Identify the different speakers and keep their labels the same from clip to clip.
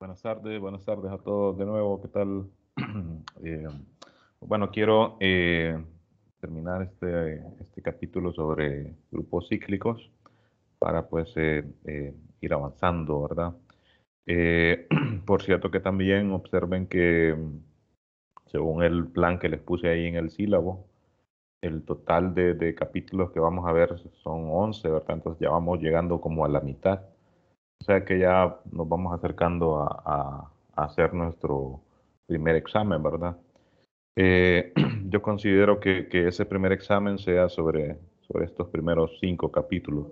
Speaker 1: Buenas tardes, buenas tardes a todos de nuevo, ¿qué tal? Eh, bueno, quiero eh, terminar este, este, capítulo sobre grupos cíclicos para pues eh, ir avanzando, ¿verdad? por cierto que también observen que según el plan que les puse ahí en el sílabo, el total de, de capítulos que vamos a ver son 11, ¿verdad? Entonces ya vamos llegando como a la mitad sea que ya nos vamos acercando a, hacer nuestro primer examen, ¿verdad? Eh, yo considero que, ese primer examen sea sobre, sobre estos primeros cinco capítulos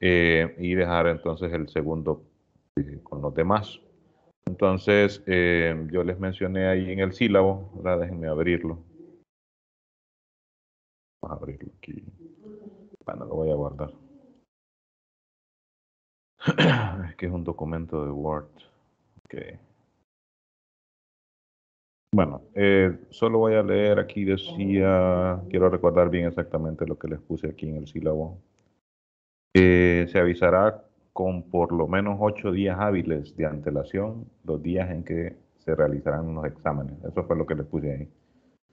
Speaker 1: eh, y dejar entonces el segundo eh, con los demás. Entonces, yo les mencioné ahí en el sílabo, ¿verdad? déjenme abrirlo. Vamos a abrirlo aquí. Bueno, lo voy a
Speaker 2: guardar es que es un documento de Word.
Speaker 1: Okay. Bueno, eh, solo voy a leer aquí decía, quiero recordar bien exactamente lo que les puse aquí en el sílabo. Eh, se avisará con por lo menos ocho días hábiles de antelación los días en que se realizarán los exámenes. Eso fue lo que les puse ahí.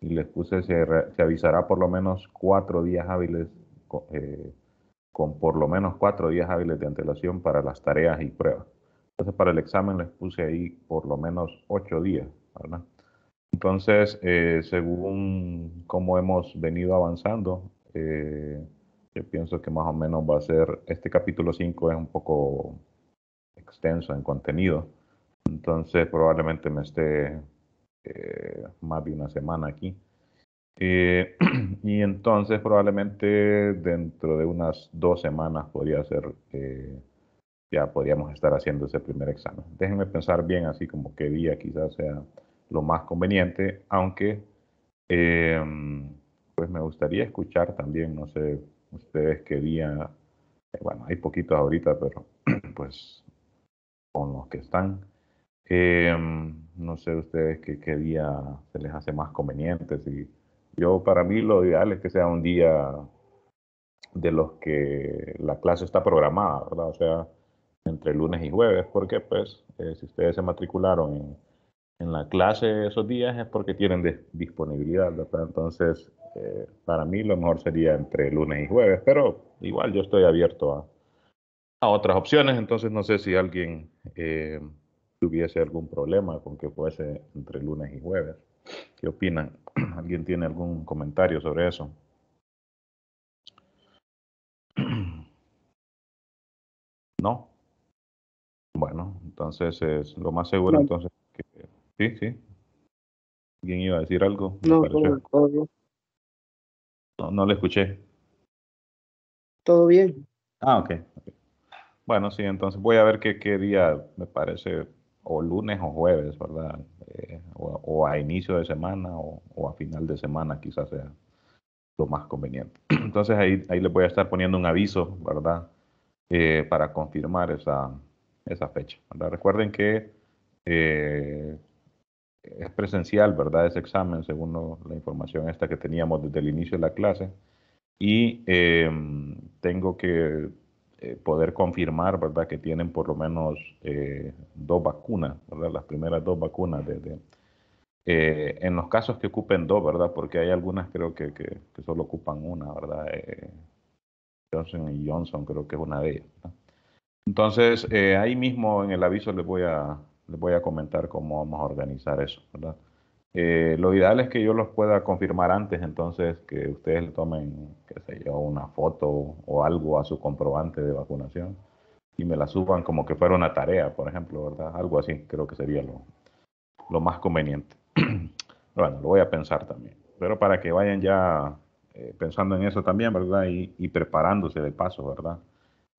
Speaker 1: Y les puse, se, avisará por lo menos cuatro días hábiles eh, con por lo menos cuatro días hábiles de antelación para las tareas y pruebas. Entonces, para el examen les puse ahí por lo menos ocho días, ¿verdad? Entonces, eh, según cómo hemos venido avanzando, eh, yo pienso que más o menos va a ser, este capítulo 5 es un poco extenso en contenido, entonces probablemente me esté eh, más de una semana aquí eh, y entonces probablemente dentro de unas dos semanas podría ser, eh, ya podríamos estar haciendo ese primer examen. Déjenme pensar bien así como qué día quizás sea lo más conveniente, aunque em, pues me gustaría escuchar también, no sé ustedes qué día, eh, bueno, hay poquitos ahorita, pero pues con los que están. Em, no sé ustedes qué, día se les hace más conveniente, si yo para mí lo ideal es que sea un día de los que la clase está programada, ¿verdad? O sea, entre lunes y jueves, porque pues eh, si ustedes se matricularon en, la clase esos días es porque tienen disponibilidad, ¿verdad? Entonces, eh, para mí lo mejor sería entre lunes y jueves, pero igual yo estoy abierto a, otras opciones, entonces no sé si alguien eh, tuviese algún problema con que fuese entre lunes y jueves. ¿Qué opinan? ¿Alguien tiene algún comentario sobre eso? ¿No? Bueno, entonces es lo más seguro, entonces, sí, sí. ¿Alguien iba a decir algo? No, todo No, no le escuché.
Speaker 2: Todo bien.
Speaker 1: Ah, ok. Bueno, sí, entonces voy a ver qué día me parece o lunes o jueves, ¿verdad? Eh, o, a inicio de semana o, a final de semana quizás sea lo más conveniente. Entonces ahí, ahí les voy a estar poniendo un aviso, ¿verdad? Eh, para confirmar esa, fecha, Recuerden que eh, es presencial, ¿verdad? Ese examen, según la información esta que teníamos desde el inicio de la clase. Y tengo que eh, poder confirmar, ¿verdad?, que tienen por lo menos eh, dos vacunas, ¿verdad?, las primeras dos vacunas. De, eh, en los casos que ocupen dos, ¿verdad?, porque hay algunas creo que, que, solo ocupan una, ¿verdad? Johnson y Johnson creo que es una de ellas. Entonces, ahí mismo en el aviso les voy a, les voy a comentar cómo vamos a organizar eso, ¿verdad? Eh, lo ideal es que yo los pueda confirmar antes, entonces que ustedes le tomen, qué sé yo, una foto o algo a su comprobante de vacunación y me la suban como que fuera una tarea, por ejemplo, ¿verdad? Algo así creo que sería lo, más conveniente. bueno, lo voy a pensar también, pero para que vayan ya eh, pensando en eso también, ¿verdad? y preparándose de paso, ¿verdad?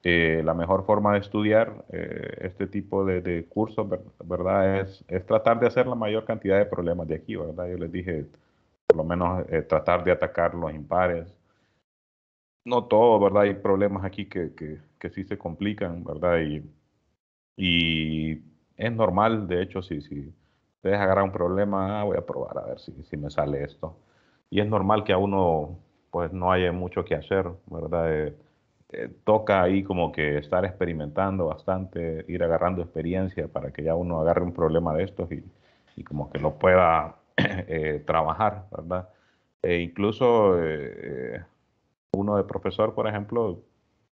Speaker 1: Eh, la mejor forma de estudiar eh, este tipo de, de cursos, ¿verdad? Es, es, tratar de hacer la mayor cantidad de problemas de aquí, ¿verdad? Yo les dije, por lo menos eh, tratar de atacar los impares. No todo, ¿verdad? Hay problemas aquí que, que, sí se complican, ¿verdad? Y, es normal, de hecho, si, si ustedes agarran un problema, ah, voy a probar a ver si, si me sale esto. Y es normal que a uno, pues, no haya mucho que hacer, ¿verdad? Eh, toca ahí como que estar experimentando bastante, ir agarrando experiencia para que ya uno agarre un problema de estos y, como que lo pueda eh, trabajar, ¿verdad? E incluso eh, uno de profesor, por ejemplo,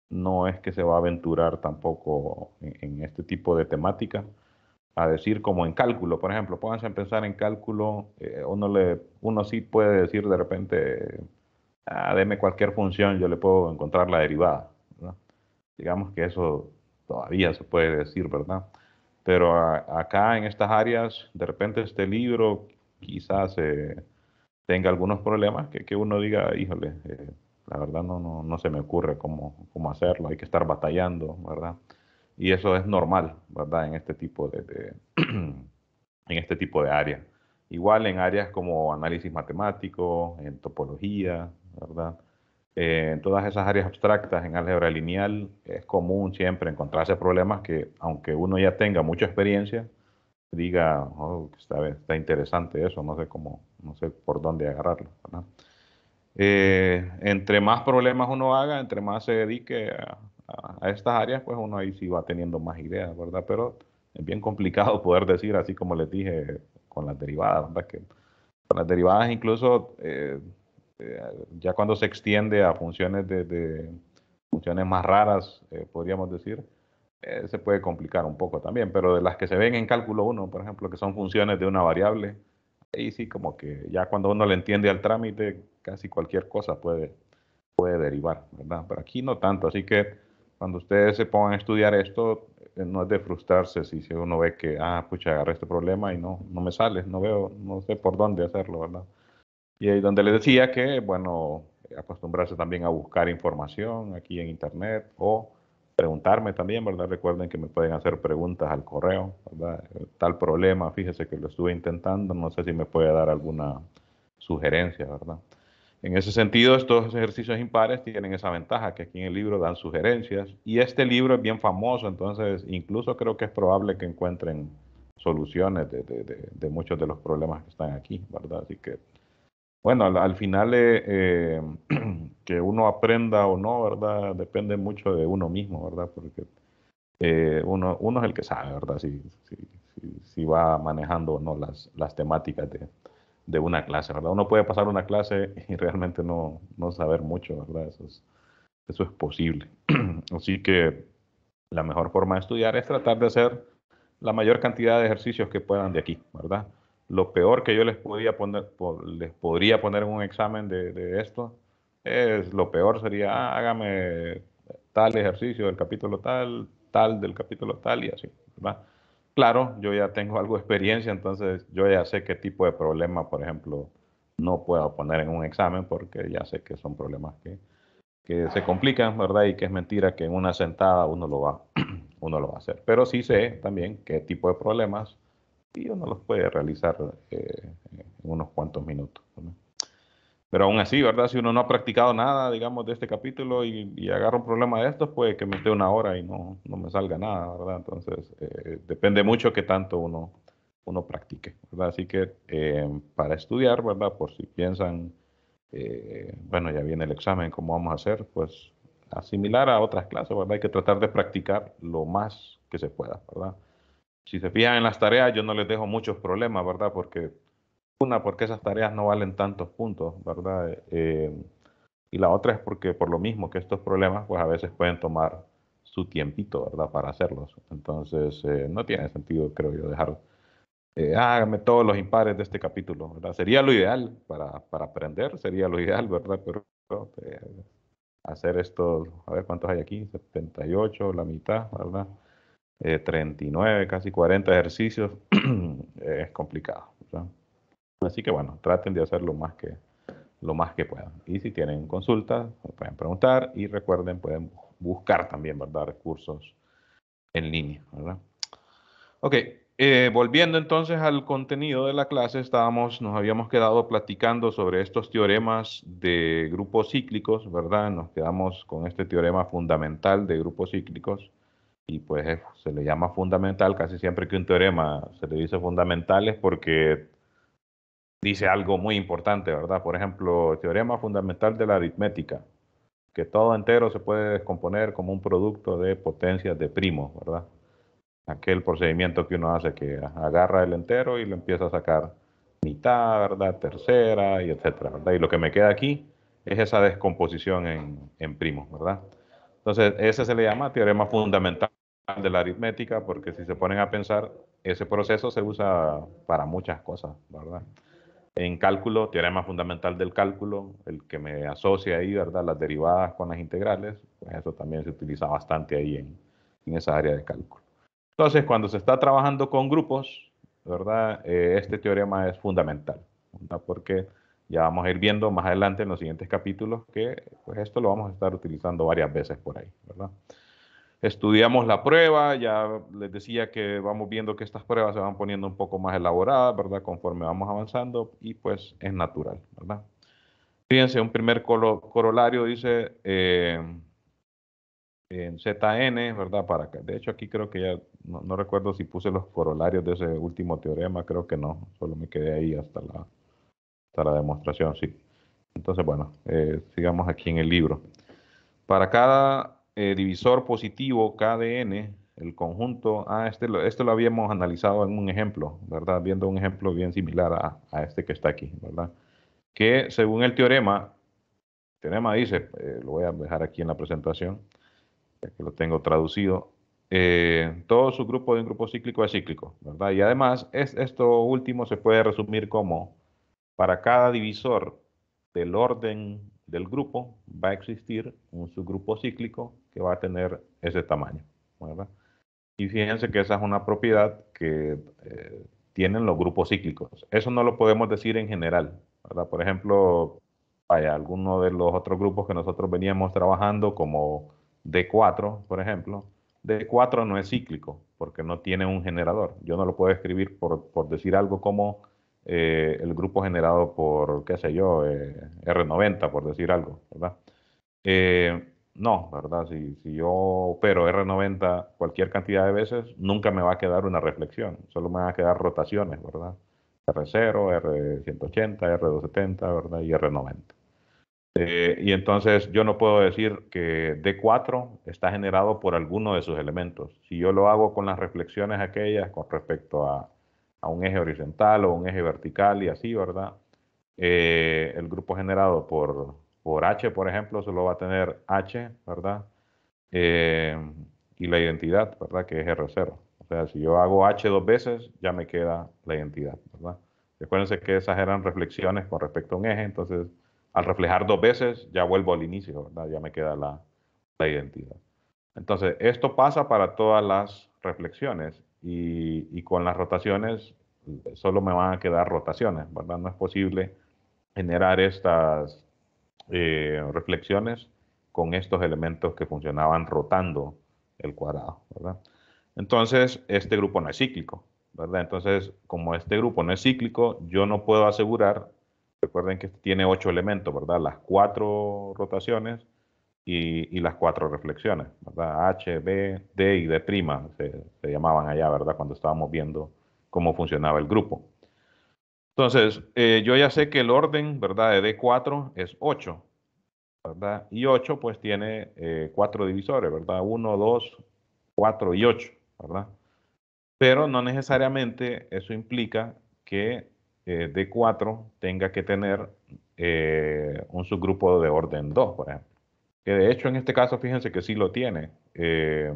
Speaker 1: no es que se va a aventurar tampoco en, este tipo de temática, a decir como en cálculo, por ejemplo, pónganse a pensar en cálculo, uno, le, uno sí puede decir de repente deme cualquier función, yo le puedo encontrar la derivada. Digamos que eso todavía se puede decir, ¿verdad? Pero acá en estas áreas, de repente este libro quizás eh, tenga algunos problemas que, que uno diga, híjole, eh, la verdad no, no, se me ocurre cómo, cómo, hacerlo, hay que estar batallando, ¿verdad? Y eso es normal, ¿verdad? En este tipo de, de en este tipo de área Igual en áreas como análisis matemático, en topología, ¿verdad? Eh, en todas esas áreas abstractas, en álgebra lineal, es común siempre encontrarse problemas que, aunque uno ya tenga mucha experiencia, diga, oh, está, interesante eso, no sé cómo, no sé por dónde agarrarlo, ¿verdad? Eh, entre más problemas uno haga, entre más se dedique a, estas áreas, pues uno ahí sí va teniendo más ideas, ¿verdad? Pero es bien complicado poder decir, así como les dije con las derivadas, ¿verdad? Que con las derivadas incluso eh, eh, ya cuando se extiende a funciones de, funciones más raras, eh, podríamos decir, eh, se puede complicar un poco también, pero de las que se ven en cálculo 1, por ejemplo, que son funciones de una variable, ahí sí como que ya cuando uno le entiende al trámite, casi cualquier cosa puede, puede derivar, ¿verdad? Pero aquí no tanto, así que cuando ustedes se pongan a estudiar esto, no es de frustrarse si, si uno ve que, ah, pucha, agarré este problema y no, no me sale, no veo, no sé por dónde hacerlo, ¿verdad? Y ahí donde les decía que, bueno, acostumbrarse también a buscar información aquí en Internet o preguntarme también, ¿verdad? Recuerden que me pueden hacer preguntas al correo, ¿verdad? Tal problema, fíjese que lo estuve intentando, no sé si me puede dar alguna sugerencia, ¿verdad? En ese sentido, estos ejercicios impares tienen esa ventaja, que aquí en el libro dan sugerencias y este libro es bien famoso, entonces incluso creo que es probable que encuentren soluciones de, de muchos de los problemas que están aquí, ¿verdad? Así que bueno, al, final eh, eh, que uno aprenda o no, ¿verdad? Depende mucho de uno mismo, ¿verdad? Porque eh, uno, es el que sabe, ¿verdad? Si, va manejando o no las, temáticas de, una clase, ¿verdad? Uno puede pasar una clase y realmente no, saber mucho, ¿verdad? Eso es, eso es posible. Así que la mejor forma de estudiar es tratar de hacer la mayor cantidad de ejercicios que puedan de aquí, ¿verdad? lo peor que yo les, podía poner, les podría poner en un examen de, esto es lo peor sería, ah, hágame tal ejercicio del capítulo tal, tal del capítulo tal y así, Claro, yo ya tengo algo de experiencia, entonces yo ya sé qué tipo de problema, por ejemplo, no puedo poner en un examen porque ya sé que son problemas que, se complican, ¿verdad? Y que es mentira que en una sentada uno lo va, uno lo va a hacer. Pero sí sé también qué tipo de problemas y uno los puede realizar eh, en unos cuantos minutos. Pero aún así, ¿verdad? Si uno no ha practicado nada, digamos, de este capítulo y, agarra un problema de estos, pues que me esté una hora y no, no me salga nada, ¿verdad? Entonces, eh, depende mucho qué tanto uno, uno practique, ¿verdad? Así que eh, para estudiar, ¿verdad? Por si piensan, bueno, ya viene el examen, ¿cómo vamos a hacer? Pues asimilar a otras clases, ¿verdad? Hay que tratar de practicar lo más que se pueda, ¿verdad? si se fijan en las tareas, yo no les dejo muchos problemas, ¿verdad? Porque, una, porque esas tareas no valen tantos puntos, ¿verdad? Eh, y la otra es porque por lo mismo que estos problemas, pues a veces pueden tomar su tiempito, ¿verdad? Para hacerlos. Entonces, eh, no tiene sentido, creo yo, dejar, eh, hágame todos los impares de este capítulo, ¿verdad? Sería lo ideal para, para aprender, sería lo ideal, ¿verdad? Pero eh, hacer estos, a ver cuántos hay aquí, 78, la mitad, ¿verdad? 39, eh, casi 40 ejercicios, eh, es complicado. Así que bueno, traten de hacer lo más que, lo más que puedan. Y si tienen consultas, pueden preguntar y recuerden, pueden buscar también, ¿verdad? Recursos en línea, Ok, eh, volviendo entonces al contenido de la clase, estábamos, nos habíamos quedado platicando sobre estos teoremas de grupos cíclicos, ¿verdad? Nos quedamos con este teorema fundamental de grupos cíclicos y pues se le llama fundamental casi siempre que un teorema se le dice fundamental es porque dice algo muy importante, ¿verdad? Por ejemplo, teorema fundamental de la aritmética, que todo entero se puede descomponer como un producto de potencias de primos, ¿verdad? Aquel procedimiento que uno hace que agarra el entero y lo empieza a sacar mitad, ¿verdad? Tercera y etcétera, ¿verdad? Y lo que me queda aquí es esa descomposición en, en primos, ¿verdad? Entonces, ese se le llama teorema fundamental de la aritmética, porque si se ponen a pensar, ese proceso se usa para muchas cosas, ¿verdad? En cálculo, teorema fundamental del cálculo, el que me asocia ahí, ¿verdad? Las derivadas con las integrales, pues eso también se utiliza bastante ahí en, esa área de cálculo. Entonces, cuando se está trabajando con grupos, ¿verdad? Eh, este teorema es fundamental, ¿verdad? Porque ya vamos a ir viendo más adelante en los siguientes capítulos que pues esto lo vamos a estar utilizando varias veces por ahí, ¿verdad? estudiamos la prueba, ya les decía que vamos viendo que estas pruebas se van poniendo un poco más elaboradas, ¿verdad? Conforme vamos avanzando y pues es natural, ¿verdad? Fíjense, un primer corolario dice eh, en ZN, ¿verdad? Para que De hecho, aquí creo que ya, no, recuerdo si puse los corolarios de ese último teorema, creo que no, solo me quedé ahí hasta la, demostración, sí. Entonces, bueno, eh, sigamos aquí en el libro. Para cada eh, divisor positivo KDN, el conjunto, a ah, este, este, lo habíamos analizado en un ejemplo, ¿verdad? Viendo un ejemplo bien similar a, este que está aquí, ¿verdad? Que según el teorema, el teorema dice, eh, lo voy a dejar aquí en la presentación, que lo tengo traducido, eh, todo su grupo de un grupo cíclico es cíclico, ¿verdad? Y además, es, esto último se puede resumir como, para cada divisor del orden del grupo, va a existir un subgrupo cíclico que va a tener ese tamaño. Y fíjense que esa es una propiedad que eh, tienen los grupos cíclicos. Eso no lo podemos decir en general. ¿verdad? Por ejemplo, hay alguno de los otros grupos que nosotros veníamos trabajando, como D4, por ejemplo. D4 no es cíclico porque no tiene un generador. Yo no lo puedo escribir por, por decir algo como eh, el grupo generado por, qué sé yo, eh, R90, por decir algo, ¿verdad? Eh, no, ¿verdad? Si, si yo opero R90 cualquier cantidad de veces, nunca me va a quedar una reflexión, solo me van a quedar rotaciones, ¿verdad? R0, R180, R270, ¿verdad? Y R90. y entonces yo no puedo decir que D4 está generado por alguno de sus elementos. Si yo lo hago con las reflexiones aquellas con respecto a a un eje horizontal o un eje vertical y así, ¿verdad? Eh, el grupo generado por, por H, por ejemplo, solo va a tener H, ¿verdad? Eh, y la identidad, ¿verdad? Que es R0. O sea, si yo hago H dos veces, ya me queda la identidad, ¿verdad? Recuérdense que esas eran reflexiones con respecto a un eje, entonces al reflejar dos veces ya vuelvo al inicio, ¿verdad? Ya me queda la, la identidad. Entonces, esto pasa para todas las reflexiones y, con las rotaciones eh, solo me van a quedar rotaciones, ¿verdad? No es posible generar estas eh, reflexiones con estos elementos que funcionaban rotando el cuadrado, ¿verdad? Entonces, este grupo no es cíclico, ¿verdad? Entonces, como este grupo no es cíclico, yo no puedo asegurar, recuerden que este tiene ocho elementos, ¿verdad? Las cuatro rotaciones y, las cuatro reflexiones, ¿verdad? H, B, D y D' se, se llamaban allá, ¿verdad? Cuando estábamos viendo cómo funcionaba el grupo. Entonces, eh, yo ya sé que el orden, ¿verdad? De D4 es 8, ¿verdad? Y 8 pues tiene eh, cuatro divisores, ¿verdad? 1, 2, 4 y 8, ¿verdad? Pero no necesariamente eso implica que eh, D4 tenga que tener un subgrupo de orden 2, por ejemplo de hecho en este caso fíjense que sí lo tiene. Eh,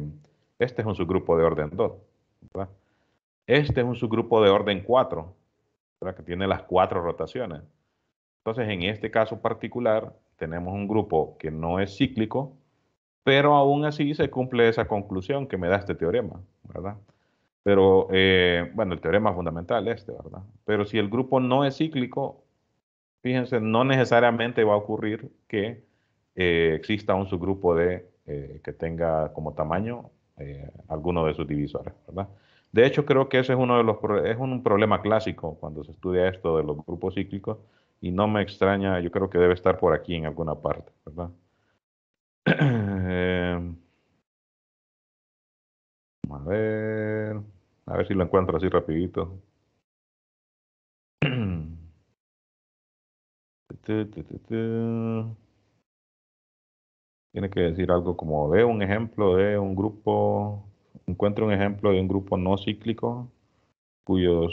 Speaker 1: este es un subgrupo de orden 2. Este es un subgrupo de orden 4, que tiene las cuatro rotaciones. Entonces, en este caso particular, tenemos un grupo que no es cíclico, pero aún así se cumple esa conclusión que me da este teorema, ¿verdad? Pero, eh, bueno, el teorema fundamental este, ¿verdad? Pero si el grupo no es cíclico, fíjense, no necesariamente va a ocurrir que eh, exista un subgrupo de, eh, que tenga como tamaño eh, alguno de sus divisores. ¿verdad? De hecho, creo que ese es uno de los es un problema clásico cuando se estudia esto de los grupos cíclicos y no me extraña, yo creo que debe estar por aquí en alguna parte, ¿verdad? a ver, a ver si lo encuentro así
Speaker 2: rapidito.
Speaker 1: tiene que decir algo como ve un ejemplo de un grupo, encuentre un ejemplo de un grupo no cíclico cuyos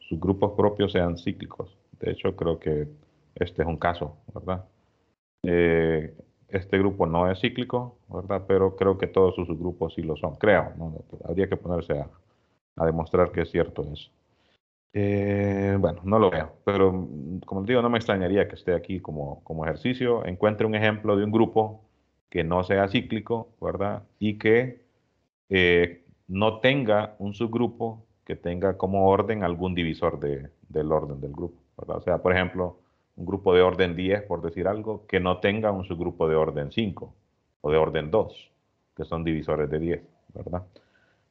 Speaker 1: subgrupos grupos propios sean cíclicos. De hecho, creo que este es un caso, ¿verdad? Eh, este grupo no es cíclico, ¿verdad? Pero creo que todos sus subgrupos sí lo son, creo. ¿no? Habría que ponerse a, demostrar que es cierto eso. Eh, bueno, no lo veo, pero como digo, no me extrañaría que esté aquí como, como ejercicio. Encuentre un ejemplo de un grupo que no sea cíclico, ¿verdad? Y que eh, no tenga un subgrupo que tenga como orden algún divisor de, del orden del grupo, ¿verdad? O sea, por ejemplo, un grupo de orden 10, por decir algo, que no tenga un subgrupo de orden 5 o de orden 2, que son divisores de 10, ¿verdad?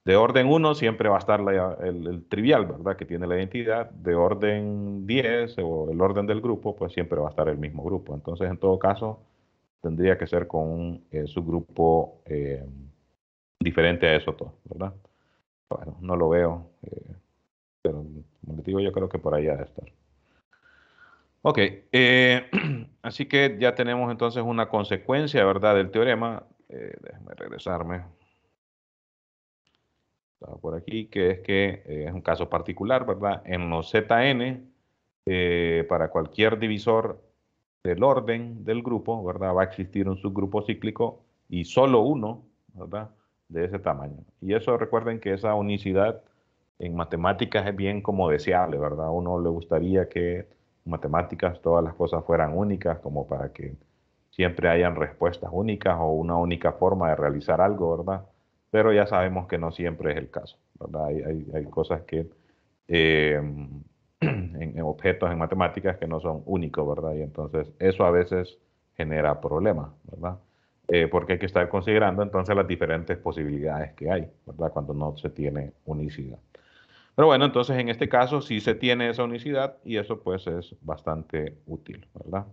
Speaker 1: De orden 1 siempre va a estar el, el, trivial, ¿verdad? Que tiene la identidad. De orden 10 o el orden del grupo, pues siempre va a estar el mismo grupo. Entonces, en todo caso, tendría que ser con un eh, subgrupo eh, diferente a eso todo, pues, ¿verdad? Bueno, no lo veo, eh, pero como digo, yo creo que por ahí ha de estar. Ok, así que ya tenemos entonces una consecuencia, ¿verdad?, del teorema. déjeme regresarme. por aquí, que es que es un caso particular, ¿verdad? En los ZN, para cualquier divisor del orden del grupo, ¿verdad? Va a existir un subgrupo cíclico y solo uno, ¿verdad? De ese tamaño. Y eso recuerden que esa unicidad en matemáticas es bien como deseable, ¿verdad? uno le gustaría que en matemáticas todas las cosas fueran únicas, como para que siempre hayan respuestas únicas o una única forma de realizar algo, ¿verdad? Pero ya sabemos que no siempre es el caso, ¿verdad? Hay, cosas que eh, en, objetos, en matemáticas que no son únicos, ¿verdad? Y entonces eso a veces genera problemas, ¿verdad? Eh, porque hay que estar considerando entonces las diferentes posibilidades que hay, ¿verdad? Cuando no se tiene unicidad. Pero bueno, entonces en este caso sí se tiene esa unicidad y eso pues es bastante útil, ¿verdad?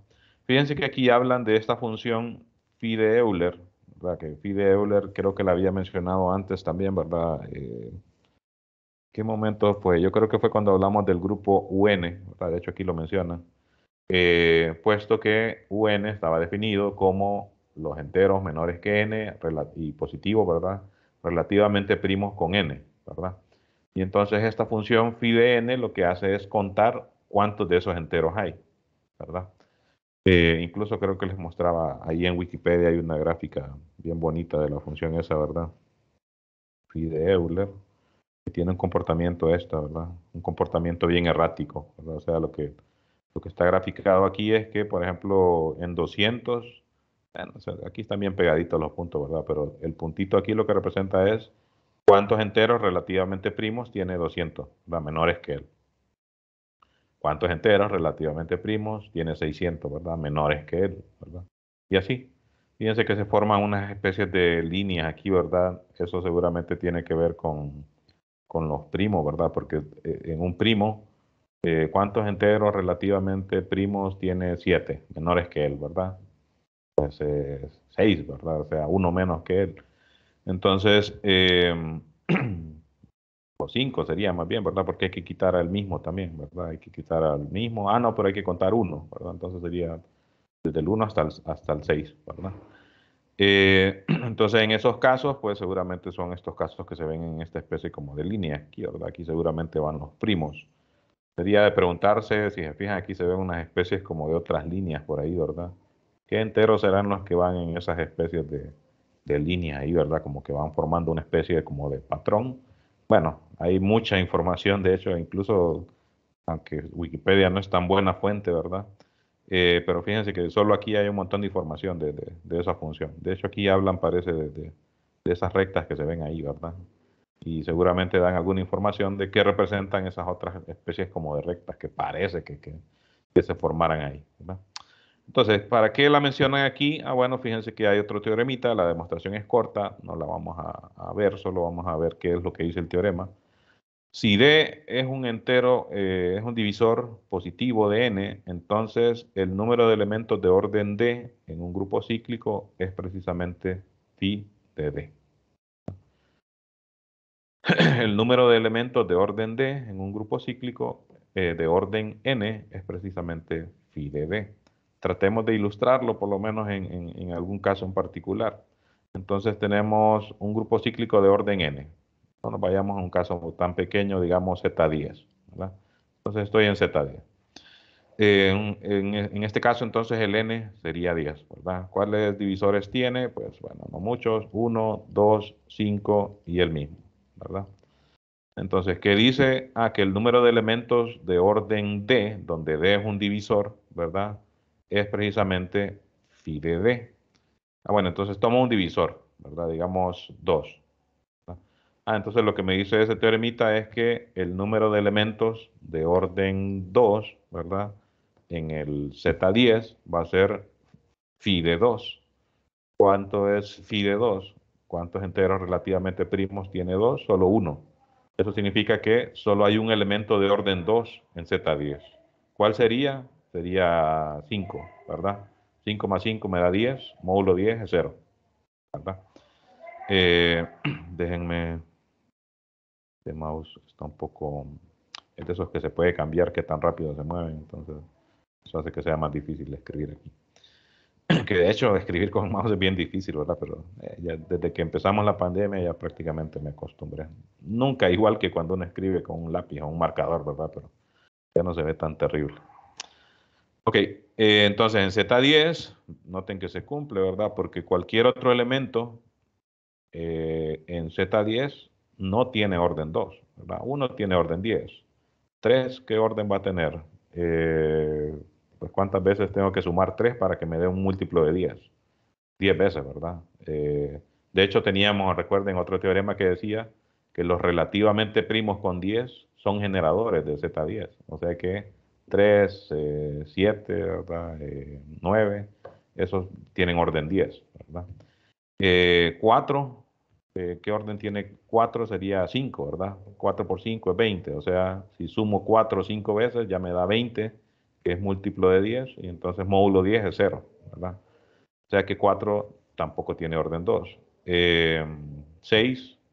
Speaker 1: Fíjense que aquí hablan de esta función phi de Euler, ¿verdad? Que phi de Euler creo que la había mencionado antes también, ¿verdad? Eh, ¿Qué momento fue? Yo creo que fue cuando hablamos del grupo UN, ¿verdad? de hecho aquí lo menciona eh, puesto que UN estaba definido como los enteros menores que n y positivos, ¿verdad? Relativamente primos con n, ¿verdad? Y entonces esta función phi de n lo que hace es contar cuántos de esos enteros hay, ¿verdad? Eh, incluso creo que les mostraba ahí en Wikipedia hay una gráfica bien bonita de la función esa, ¿verdad? Phi de Euler tiene un comportamiento esto, ¿verdad? Un comportamiento bien errático, ¿verdad? O sea, lo que, lo que está graficado aquí es que, por ejemplo, en 200, aquí están bien pegaditos los puntos, ¿verdad? Pero el puntito aquí lo que representa es cuántos enteros relativamente primos tiene 200, ¿verdad? Menores que él. Cuántos enteros relativamente primos tiene 600, ¿verdad? Menores que él, ¿verdad? Y así, Fíjense que se forman unas especies de líneas aquí, ¿verdad? Eso seguramente tiene que ver con con los primos, ¿verdad? Porque eh, en un primo, eh, ¿cuántos enteros relativamente primos tiene siete menores que él, ¿verdad? Pues eh, seis, ¿verdad? O sea, uno menos que él. Entonces, em, o cinco sería más bien, ¿verdad? Porque hay que quitar al mismo también, ¿verdad? Hay que quitar al mismo. Ah, no, pero hay que contar uno, ¿verdad? Entonces sería desde el uno hasta el, hasta el seis, ¿verdad? Eh, entonces, en esos casos, pues seguramente son estos casos que se ven en esta especie como de línea aquí, ¿verdad? Aquí seguramente van los primos. Sería de preguntarse, si se fijan, aquí se ven unas especies como de otras líneas por ahí, ¿verdad? ¿Qué enteros serán los que van en esas especies de, de y ahí, ¿verdad? Como que van formando una especie de, como de patrón. Bueno, hay mucha información, de hecho, incluso, aunque Wikipedia no es tan buena fuente, ¿verdad? Eh, pero fíjense que solo aquí hay un montón de información de, de, de esa función. De hecho, aquí hablan, parece, de, de, esas rectas que se ven ahí, ¿verdad? Y seguramente dan alguna información de qué representan esas otras especies como de rectas que parece que, que, que se formaran ahí, ¿verdad? Entonces, ¿para qué la mencionan aquí? Ah, bueno, fíjense que hay otro teoremita, la demostración es corta, no la vamos a, a ver, solo vamos a ver qué es lo que dice el teorema. Si D es un entero, eh, es un divisor positivo de N, entonces el número de elementos de orden D en un grupo cíclico es precisamente phi de D. El número de elementos de orden D en un grupo cíclico eh, de orden N es precisamente phi de D. Tratemos de ilustrarlo por lo menos en algún caso en particular. Entonces tenemos un grupo cíclico de orden N no nos vayamos a un caso tan pequeño, digamos Z10. ¿verdad? Entonces estoy en Z10. en, este caso, entonces el N sería 10, ¿verdad? ¿Cuáles divisores tiene? Pues bueno, no muchos, 1, 2, 5 y el mismo, ¿verdad? Entonces, ¿qué dice? Ah, que el número de elementos de orden D, donde D es un divisor, ¿verdad? Es precisamente phi de D. Ah, bueno, entonces tomo un divisor, ¿verdad? Digamos 2. Ah, entonces lo que me dice ese teoremita es que el número de elementos de orden 2, ¿verdad? En el Z10 va a ser phi de 2. ¿Cuánto es phi de 2? ¿Cuántos enteros relativamente primos tiene 2? Solo uno. Eso significa que solo hay un elemento de orden 2 en Z10. ¿Cuál sería? Sería 5, ¿verdad? 5 más 5 me da 10, módulo 10 es 0, ¿verdad? Eh, déjenme este mouse está un poco, es de esos que se puede cambiar que tan rápido se mueven, entonces eso hace que sea más difícil escribir aquí. Que de hecho escribir con mouse es bien difícil, ¿verdad? Pero eh, desde que empezamos la pandemia ya prácticamente me acostumbré. Nunca igual que cuando uno escribe con un lápiz o un marcador, ¿verdad? Pero ya no se ve tan terrible. Ok, eh, entonces en Z10, noten que se cumple, ¿verdad? Porque cualquier otro elemento eh, en Z10 no tiene orden 2, ¿verdad? 1 tiene orden 10. 3, ¿qué orden va a tener? Eh, pues cuántas veces tengo que sumar 3 para que me dé un múltiplo de 10. 10 veces, ¿verdad? Eh, de hecho, teníamos, recuerden, otro teorema que decía que los relativamente primos con 10 son generadores de Z10. O sea que 3, 7, eh, ¿verdad? 9, esos tienen orden 10, ¿verdad? 4 este, ¿qué orden tiene 4? Sería 5, ¿verdad? 4 por 5 es 20, o sea, si sumo 4 o 5 veces ya me da 20, que es múltiplo de 10, y entonces módulo 10 es 0, ¿verdad? O sea que 4 tampoco tiene orden 2. 6, eh,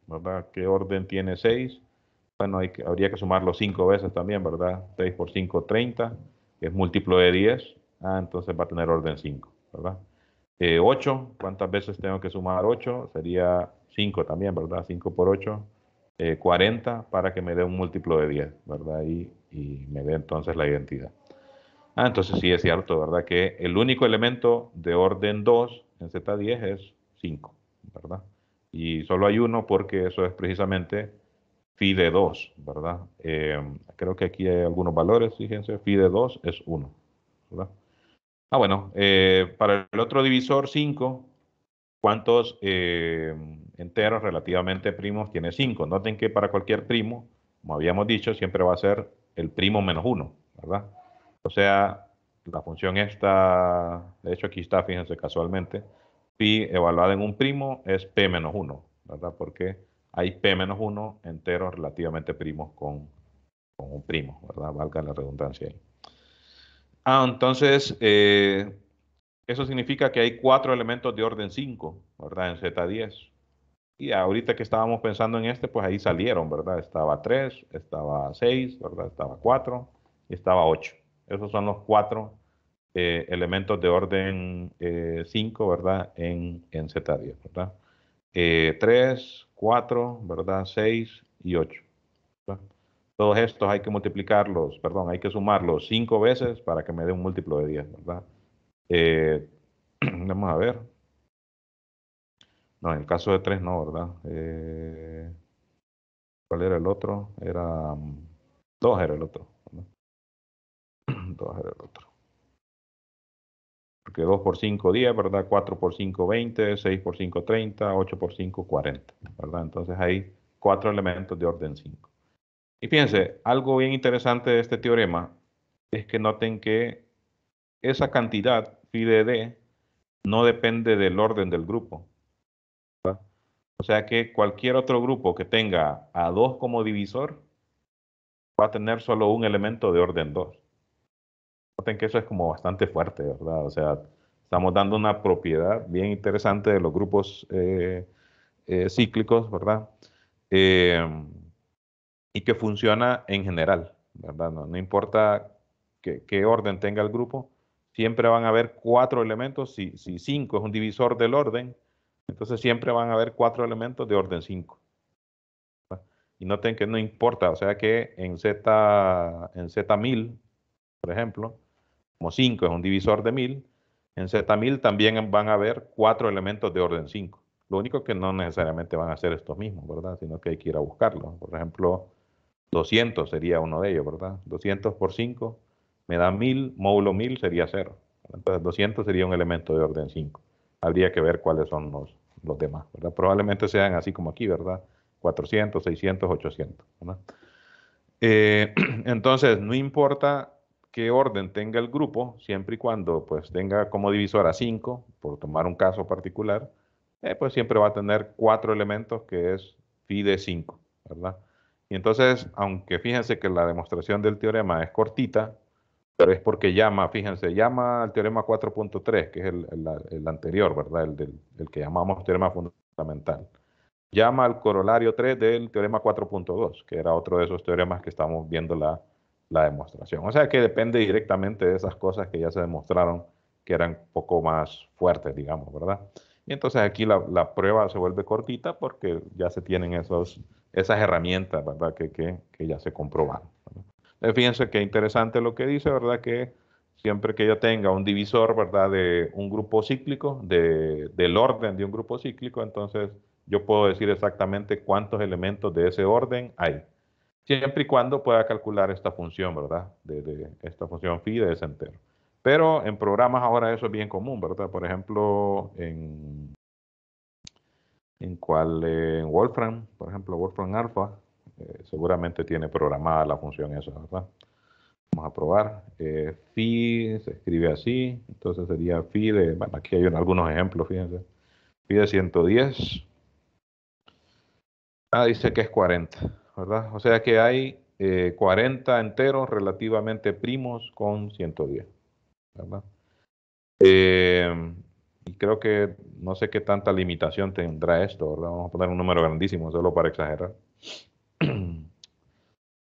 Speaker 1: ¿verdad? ¿Qué orden tiene 6? Bueno, habría que sumarlo 5 veces también, ¿verdad? 6 por 5, 30, que es múltiplo de 10, ah, entonces va a tener orden 5, ¿verdad? 8, eh, ¿cuántas veces tengo que sumar 8? Sería 5 también, ¿verdad? 5 por 8, 40 eh, para que me dé un múltiplo de 10, ¿verdad? Y, me dé entonces la identidad. Ah, entonces sí es cierto, ¿verdad? Que el único elemento de orden 2 en Z10 es 5, ¿verdad? Y solo hay uno porque eso es precisamente phi de 2, ¿verdad? Eh, creo que aquí hay algunos valores, fíjense, phi de 2 es 1, ¿verdad? Ah, bueno, eh, para el otro divisor 5, ¿cuántos eh, enteros relativamente primos tiene 5? Noten que para cualquier primo, como habíamos dicho, siempre va a ser el primo menos 1, ¿verdad? O sea, la función esta, de hecho aquí está, fíjense casualmente, pi evaluada en un primo es p menos 1, ¿verdad? Porque hay p menos 1 enteros relativamente primos con, con un primo, ¿verdad? Valga la redundancia ahí. Ah, entonces, eh, eso significa que hay cuatro elementos de orden 5, ¿verdad? En Z10. Y ahorita que estábamos pensando en este, pues ahí salieron, ¿verdad? Estaba 3, estaba 6, ¿verdad? Estaba 4 y estaba 8. Esos son los cuatro eh, elementos de orden 5, eh, ¿verdad? En, Z10, ¿verdad? 3, 4, ¿verdad? 6 y 8 todos estos hay que multiplicarlos, perdón, hay que sumarlos cinco veces para que me dé un múltiplo de 10, ¿verdad? Eh, vamos a ver. No, en el caso de 3 no, ¿verdad? Eh, ¿Cuál era el otro? Era 2 mm, era el otro. 2 era el otro. Porque 2 por 5, 10, ¿verdad? 4 por 5, 20, 6 por 5, 30, 8 por 5, 40, ¿verdad? Entonces hay cuatro elementos de orden 5. Y fíjense, algo bien interesante de este teorema es que noten que esa cantidad, phi de d, no depende del orden del grupo. O sea que cualquier otro grupo que tenga a 2 como divisor va a tener solo un elemento de orden 2. Noten que eso es como bastante fuerte, ¿verdad? O sea, estamos dando una propiedad bien interesante de los grupos eh, eh, cíclicos, ¿verdad? Eh, y que funciona en general, ¿verdad? No, importa qué, qué, orden tenga el grupo, siempre van a haber cuatro elementos, si, si cinco es un divisor del orden, entonces siempre van a haber cuatro elementos de orden 5. Y noten que no importa, o sea que en Z en Z1000, por ejemplo, como 5 es un divisor de 1000, en Z1000 también van a haber cuatro elementos de orden 5. Lo único que no necesariamente van a ser estos mismos, ¿verdad? Sino que hay que ir a buscarlos. Por ejemplo, 200 sería uno de ellos, ¿verdad? 200 por 5 me da 1000, módulo 1000 sería 0. Entonces 200 sería un elemento de orden 5. Habría que ver cuáles son los, los demás, ¿verdad? Probablemente sean así como aquí, ¿verdad? 400, 600, 800, ¿verdad? Eh, entonces, no importa qué orden tenga el grupo, siempre y cuando pues tenga como divisor a 5, por tomar un caso particular, eh, pues siempre va a tener cuatro elementos que es de 5, ¿verdad? Y entonces, aunque fíjense que la demostración del teorema es cortita, pero es porque llama, fíjense, llama al teorema 4.3, que es el, anterior, ¿verdad? El, del, el que llamamos teorema fundamental. Llama al corolario 3 del teorema 4.2, que era otro de esos teoremas que estamos viendo la, demostración. O sea que depende directamente de esas cosas que ya se demostraron que eran un poco más fuertes, digamos, ¿verdad? Y entonces aquí la, la, prueba se vuelve cortita porque ya se tienen esos, esas herramientas, ¿verdad? Que, ya se comprobaron. Fíjense qué interesante lo que dice, ¿verdad? Que siempre que yo tenga un divisor, ¿verdad? De un grupo cíclico, de, del orden de un grupo cíclico, entonces yo puedo decir exactamente cuántos elementos de ese orden hay. Siempre y cuando pueda calcular esta función, ¿verdad? De, esta función phi de ese entero. Pero en programas ahora eso es bien común, ¿verdad? Por ejemplo, en en cual eh, Wolfram, por ejemplo, Wolfram Alpha, eh, seguramente tiene programada la función esa, ¿verdad? Vamos a probar. Eh, phi se escribe así, entonces sería phi de, bueno, aquí hay algunos ejemplos, fíjense. Phi de 110. Ah, dice que es 40, ¿verdad? O sea que hay 40 eh, enteros relativamente primos con 110, ¿verdad? Y creo que no sé qué tanta limitación tendrá esto, ¿verdad? Vamos a poner un número grandísimo, solo para exagerar.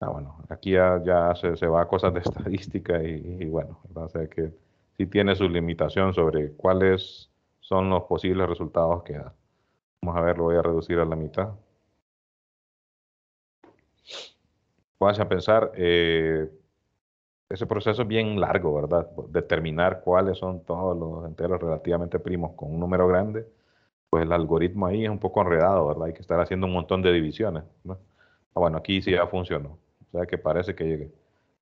Speaker 1: Ah, bueno, aquí ya, se, va a cosas de estadística y, bueno, ¿verdad? O sea que sí tiene su limitación sobre cuáles son los posibles resultados que da. Vamos a ver, lo voy a reducir a la mitad. Pónganse a pensar, eh, ese proceso es bien largo, ¿verdad? Determinar cuáles son todos los enteros relativamente primos con un número grande, pues el algoritmo ahí es un poco enredado, ¿verdad? Hay que estar haciendo un montón de divisiones, Ah, bueno, aquí sí ya funcionó. O sea que parece que llegue.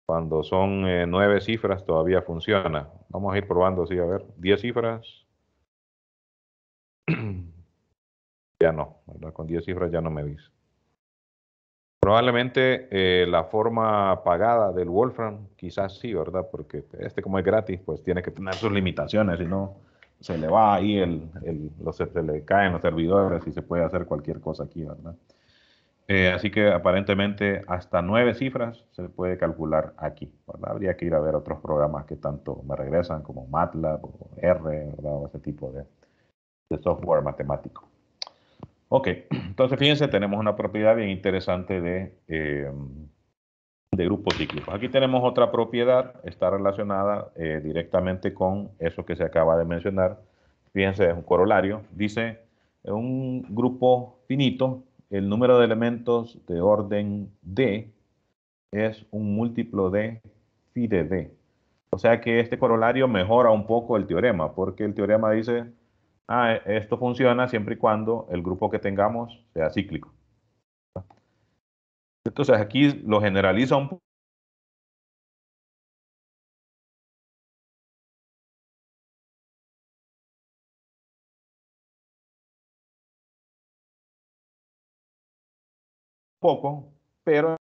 Speaker 1: Cuando son eh, nueve cifras todavía funciona. Vamos a ir probando sí, a ver. Diez cifras. ya no, ¿verdad? Con diez cifras ya no me dice. Probablemente eh, la forma pagada del Wolfram, quizás sí, ¿verdad? Porque este como es gratis, pues tiene que tener sus limitaciones, si no se le va ahí, los, se le caen los servidores y se puede hacer cualquier cosa aquí, ¿verdad? Eh, así que aparentemente hasta nueve cifras se puede calcular aquí, ¿verdad? Habría que ir a ver otros programas que tanto me regresan, como MATLAB o R, ¿verdad? O ese tipo de software matemático. Ok, entonces fíjense, tenemos una propiedad bien interesante de, eh, de grupos cíclicos. Aquí tenemos otra propiedad, está relacionada eh, directamente con eso que se acaba de mencionar. Fíjense, es un corolario. Dice, en un grupo finito, el número de elementos de orden D es un múltiplo de phi de D. O sea que este corolario mejora un poco el teorema, porque el teorema dice Ah, e, esto funciona siempre y cuando el grupo que tengamos sea cíclico. Entonces aquí lo generaliza un poco.
Speaker 2: poco, pero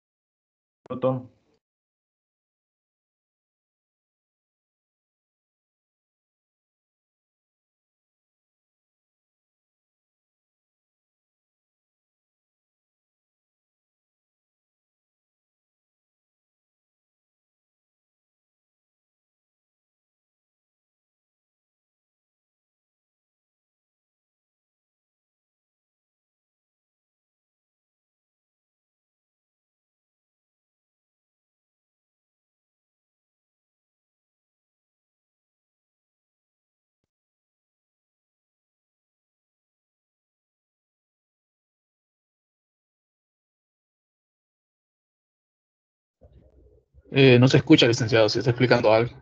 Speaker 2: Eh, no se escucha, licenciado, si está explicando algo.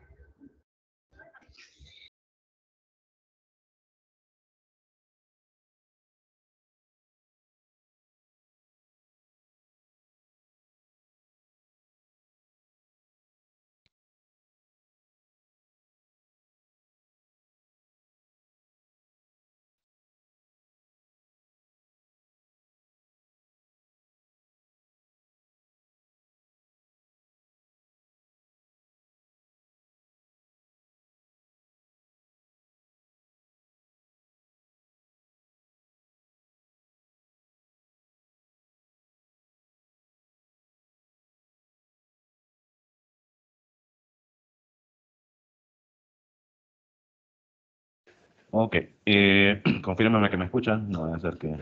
Speaker 1: Ok. Eh, que me escuchan. No va a ser que.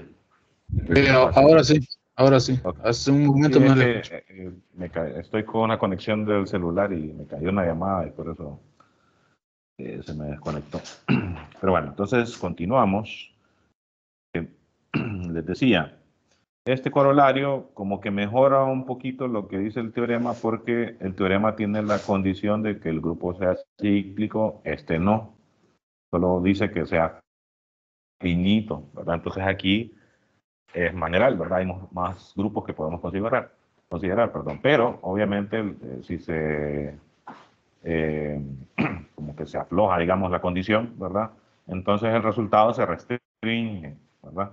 Speaker 1: ahora sí, ahora sí. Hace un momento eh, eh, me Estoy con una conexión del celular y me cayó una llamada y por eso eh, se me desconectó. Pero bueno, entonces continuamos. les decía, este corolario como que mejora un poquito lo que dice el teorema porque el teorema tiene la condición de que el grupo sea cíclico, este no solo dice que sea finito, ¿verdad? Entonces aquí es maneral, ¿verdad? Hay más grupos que podemos considerar, considerar perdón. pero obviamente eh, si se, eh, como que se afloja, digamos, la condición, ¿verdad? Entonces el resultado se restringe, ¿verdad?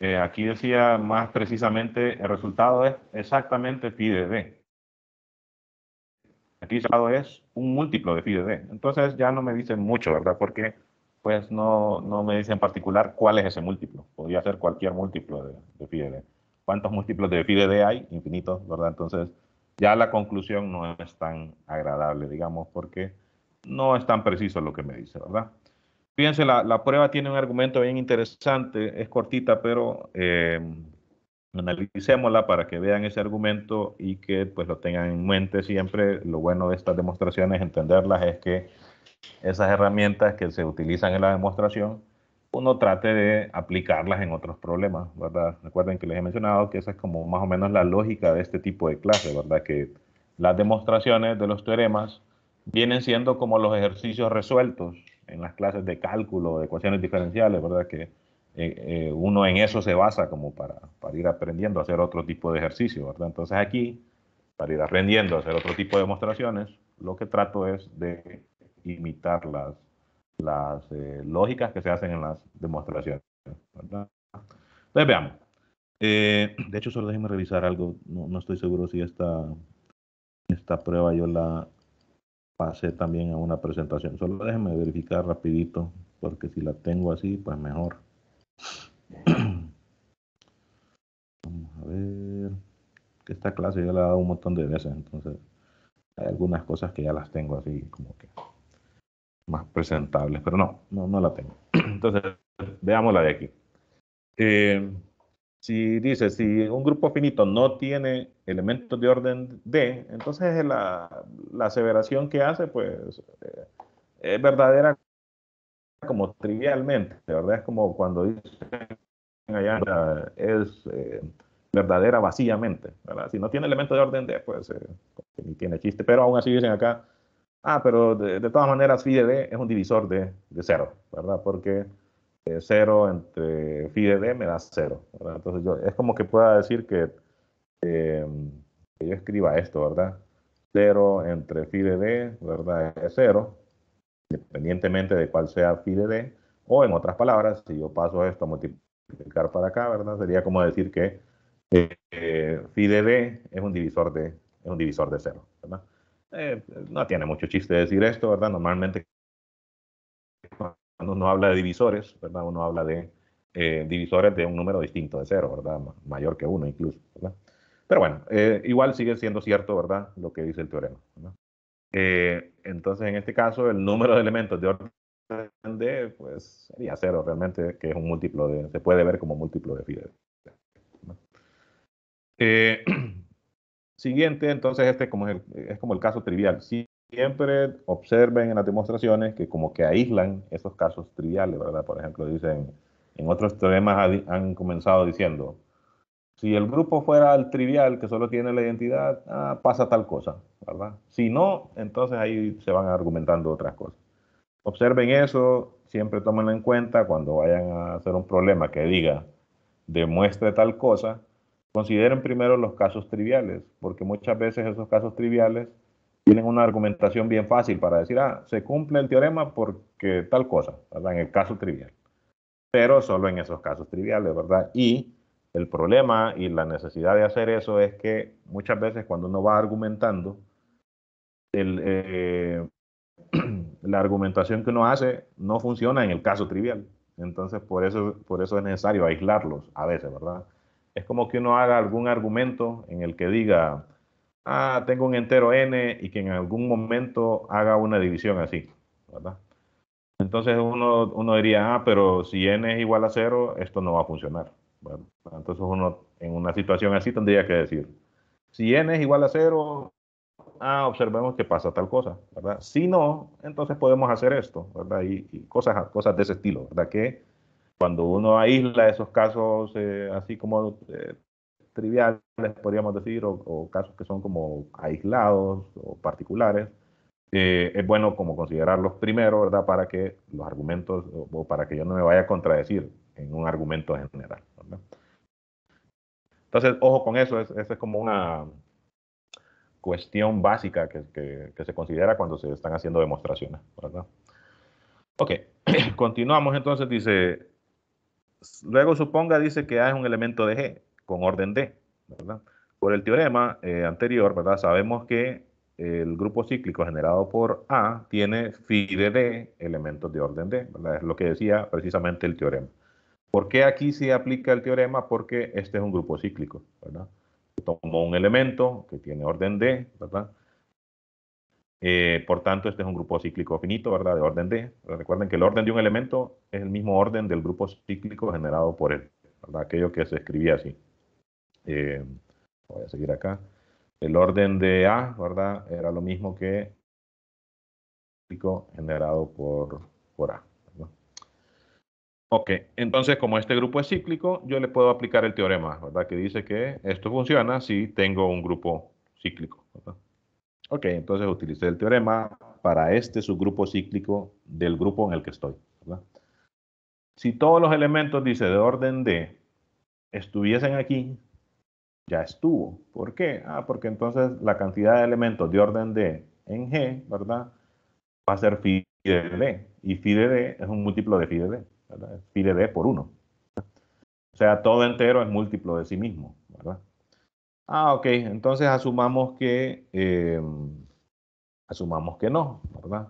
Speaker 1: Eh, aquí decía más precisamente, el resultado es exactamente pi de d. Aquí el resultado es un múltiplo de pi de d. Entonces ya no me dice mucho, ¿verdad? Porque pues no, no, me dice en particular cuál es ese múltiplo. Podría ser cualquier múltiplo de, de ¿Cuántos múltiplos de phi hay? Infinitos, ¿verdad? Entonces, ya la conclusión no es tan agradable, digamos, porque no es tan preciso lo que me dice, ¿verdad? Fíjense, la, prueba tiene un argumento bien interesante, es cortita, pero eh, analicémosla para que vean ese argumento y que pues lo tengan en mente siempre. Lo bueno de estas demostraciones, entenderlas, es que esas herramientas que se utilizan en la demostración, uno trate de aplicarlas en otros problemas, ¿verdad? Recuerden que les he mencionado que esa es como más o menos la lógica de este tipo de clase, ¿verdad? Que las demostraciones de los teoremas vienen siendo como los ejercicios resueltos en las clases de cálculo, de ecuaciones diferenciales, ¿verdad? Que eh, eh, uno en eso se basa como para, para ir aprendiendo a hacer otro tipo de ejercicio, ¿verdad? Entonces aquí, para ir aprendiendo a hacer otro tipo de demostraciones, lo que trato es de imitar las, las eh, lógicas que se hacen en las demostraciones. Entonces veamos. Eh, de hecho, solo déjenme revisar algo. No, no, estoy seguro si esta, esta prueba yo la pasé también a una presentación. Solo déjenme verificar rapidito, porque si la tengo así, pues mejor. Vamos a ver. Que esta clase ya la he dado un montón de veces, entonces hay algunas cosas que ya las tengo así como que más presentables, pero no, no, no la tengo. Entonces, veamos la de aquí. Eh, si dice, si un grupo finito no tiene elementos de orden D, entonces la, la aseveración que hace, pues, eh, es verdadera como trivialmente, de verdad es como cuando dicen allá, es eh, verdadera vacíamente, ¿verdad? Si no tiene elementos de orden D, pues, ni tiene chiste, pero aún así dicen acá, Ah, pero de, todas maneras, D e es un divisor de, de cero, ¿verdad? Porque eh, cero entre D e me da cero, ¿verdad? Entonces yo, es como que pueda decir que, em, yo escriba esto, ¿verdad? Cero entre D, e, ¿verdad? Es cero, independientemente de cuál sea D. O en otras palabras, si yo paso esto a multiplicar para acá, ¿verdad? Sería como decir que eh, de es un divisor de, es un divisor de cero, ¿verdad? Eh, no tiene mucho chiste decir esto, ¿verdad? Normalmente cuando uno habla de divisores, ¿verdad? Uno habla de eh, divisores de un número distinto de cero, ¿verdad? Mayor que uno incluso, ¿verdad? Pero bueno, eh, igual sigue siendo cierto, ¿verdad? Lo que dice el teorema. entonces, en este caso, el número de elementos de orden D, pues sería cero realmente, que es un múltiplo de, se puede ver como múltiplo de Eh, siguiente, entonces este como es, el, es como el caso trivial. Siempre observen en las demostraciones que como que aíslan esos casos triviales, ¿verdad? Por ejemplo, dicen, en otros temas han comenzado diciendo, si el grupo fuera el trivial que solo tiene la identidad, ah, pasa tal cosa, ¿verdad? Si no, entonces ahí se van argumentando otras cosas. Observen eso, siempre tómenlo en cuenta cuando vayan a hacer un problema que diga, demuestre tal cosa, Consideren primero los casos triviales, porque muchas veces esos casos triviales tienen una argumentación bien fácil para decir, ah, se cumple el teorema porque tal cosa, ¿verdad? En el caso trivial. Pero solo en esos casos triviales, ¿verdad? Y el problema y la necesidad de hacer eso es que muchas veces cuando uno va argumentando, eh, la argumentación que uno hace no funciona en el caso trivial. Entonces, por eso, por eso es necesario aislarlos a veces, ¿verdad? Es como que uno haga algún argumento en el que diga, ah, tengo un entero n y que en algún momento haga una división así, ¿verdad? Entonces uno, diría, ah, pero si n es igual a cero, esto no va a funcionar. Entonces uno en una situación así tendría que decir, si n es igual a cero, ah, observemos que pasa tal cosa, ¿verdad? Si no, entonces podemos hacer esto, ¿verdad? Y, cosas, cosas de ese estilo, ¿verdad? Que cuando uno aísla esos casos eh, así como eh, triviales, podríamos decir, o, casos que son como aislados o particulares, eh, es bueno como considerarlos primero, ¿verdad? Para que los argumentos, o, para que yo no me vaya a contradecir en un argumento general, ¿verdad? Entonces, ojo con eso, esa es como una cuestión básica que, que se considera cuando se están haciendo demostraciones, ¿verdad? Ok, continuamos entonces, dice, Luego suponga, dice que A es un elemento de G, con orden D, ¿verdad? Por el teorema eh, anterior, ¿verdad? Sabemos que el grupo cíclico generado por A tiene phi de D, elementos de orden D, ¿verdad? Es lo que decía precisamente el teorema. ¿Por qué aquí se aplica el teorema? Porque este es un grupo cíclico, ¿verdad? Tomo un elemento que tiene orden D, ¿verdad? Eh, por tanto, este es un grupo cíclico finito, ¿verdad? De orden D. Recuerden que el orden de un elemento es el mismo orden del grupo cíclico generado por él, ¿verdad? Aquello que se escribía así. Eh, voy a seguir acá. El orden de A, ¿verdad? Era lo mismo que cíclico generado por, por A. ¿verdad? Ok, entonces como este grupo es cíclico, yo le puedo aplicar el teorema, ¿verdad? Que dice que esto funciona si tengo un grupo cíclico, ¿verdad? Ok, entonces utilicé el teorema para este subgrupo cíclico del grupo en el que estoy. Si todos los elementos, dice, de orden D estuviesen aquí, ya estuvo. ¿Por qué? Ah, porque entonces la cantidad de elementos de orden D en G, ¿verdad? Va a ser phi de D. Y phi de D es un múltiplo de phi de D. ¿verdad? de D por 1. O sea, todo entero es múltiplo de sí mismo. Ah, ok, entonces asumamos que, em, asumamos que no, ¿verdad?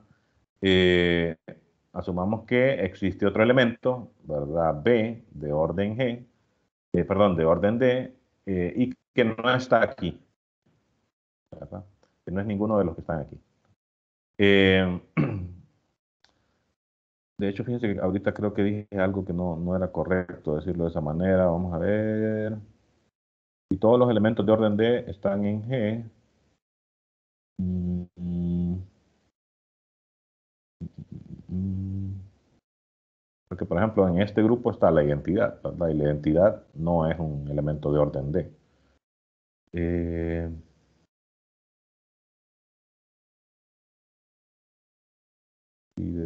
Speaker 1: Eh, asumamos que existe otro elemento, ¿verdad? B, de orden G, eh, perdón, de orden D, eh, y que no está aquí, ¿verdad? Que no es ninguno de los que están aquí. Em, de hecho, fíjense que ahorita creo que dije algo que no, no era correcto decirlo de esa manera. Vamos a ver y todos los elementos de orden D están en G. Porque, por ejemplo, en este grupo está la identidad, ¿verdad? Y la identidad no es un elemento de orden D. Eh,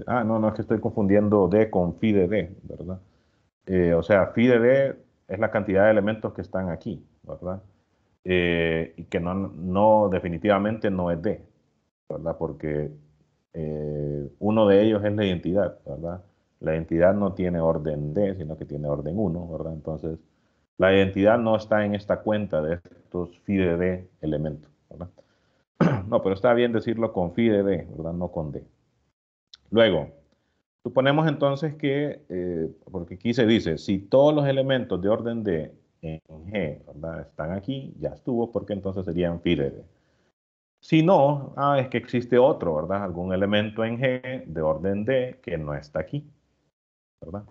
Speaker 1: ah, no, no, es que estoy confundiendo D con de D, ¿verdad? Eh, o sea, de D es la cantidad de elementos que están aquí. ¿verdad? Eh, y que no, no, definitivamente no es D ¿verdad? Porque eh, uno de ellos es la identidad, ¿verdad? La identidad no tiene orden D, sino que tiene orden 1, ¿verdad? Entonces, la identidad no está en esta cuenta de estos FIDE D elementos, ¿verdad? No, pero está bien decirlo con de D, ¿verdad? No con D. Luego, suponemos entonces que, eh, porque aquí se dice, si todos los elementos de orden D en G, ¿verdad? Están aquí, ya estuvo, porque entonces serían D. Si no, ah, es que existe otro, ¿verdad? Algún elemento en G de orden D que no está aquí, ¿verdad?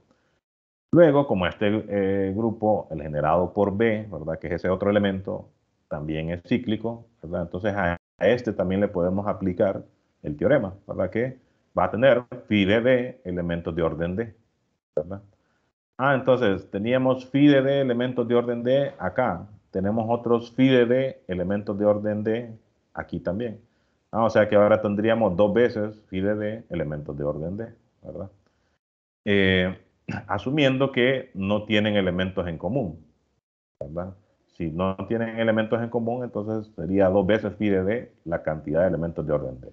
Speaker 1: Luego, como este eh, grupo, el generado por B, ¿verdad? Que es ese otro elemento, también es cíclico, ¿verdad? Entonces a, este también le podemos aplicar el teorema, ¿verdad? Que va a tener de D elementos de orden D, ¿verdad? Ah, entonces teníamos FIDE de elementos de orden D acá. Tenemos otros FIDE de elementos de orden D aquí también. Ah, o sea que ahora tendríamos dos veces FIDE de elementos de orden D, ¿verdad? Eh, asumiendo que no tienen elementos en común, ¿verdad? Si no tienen elementos en común, entonces sería dos veces FIDE de la cantidad de elementos de orden D.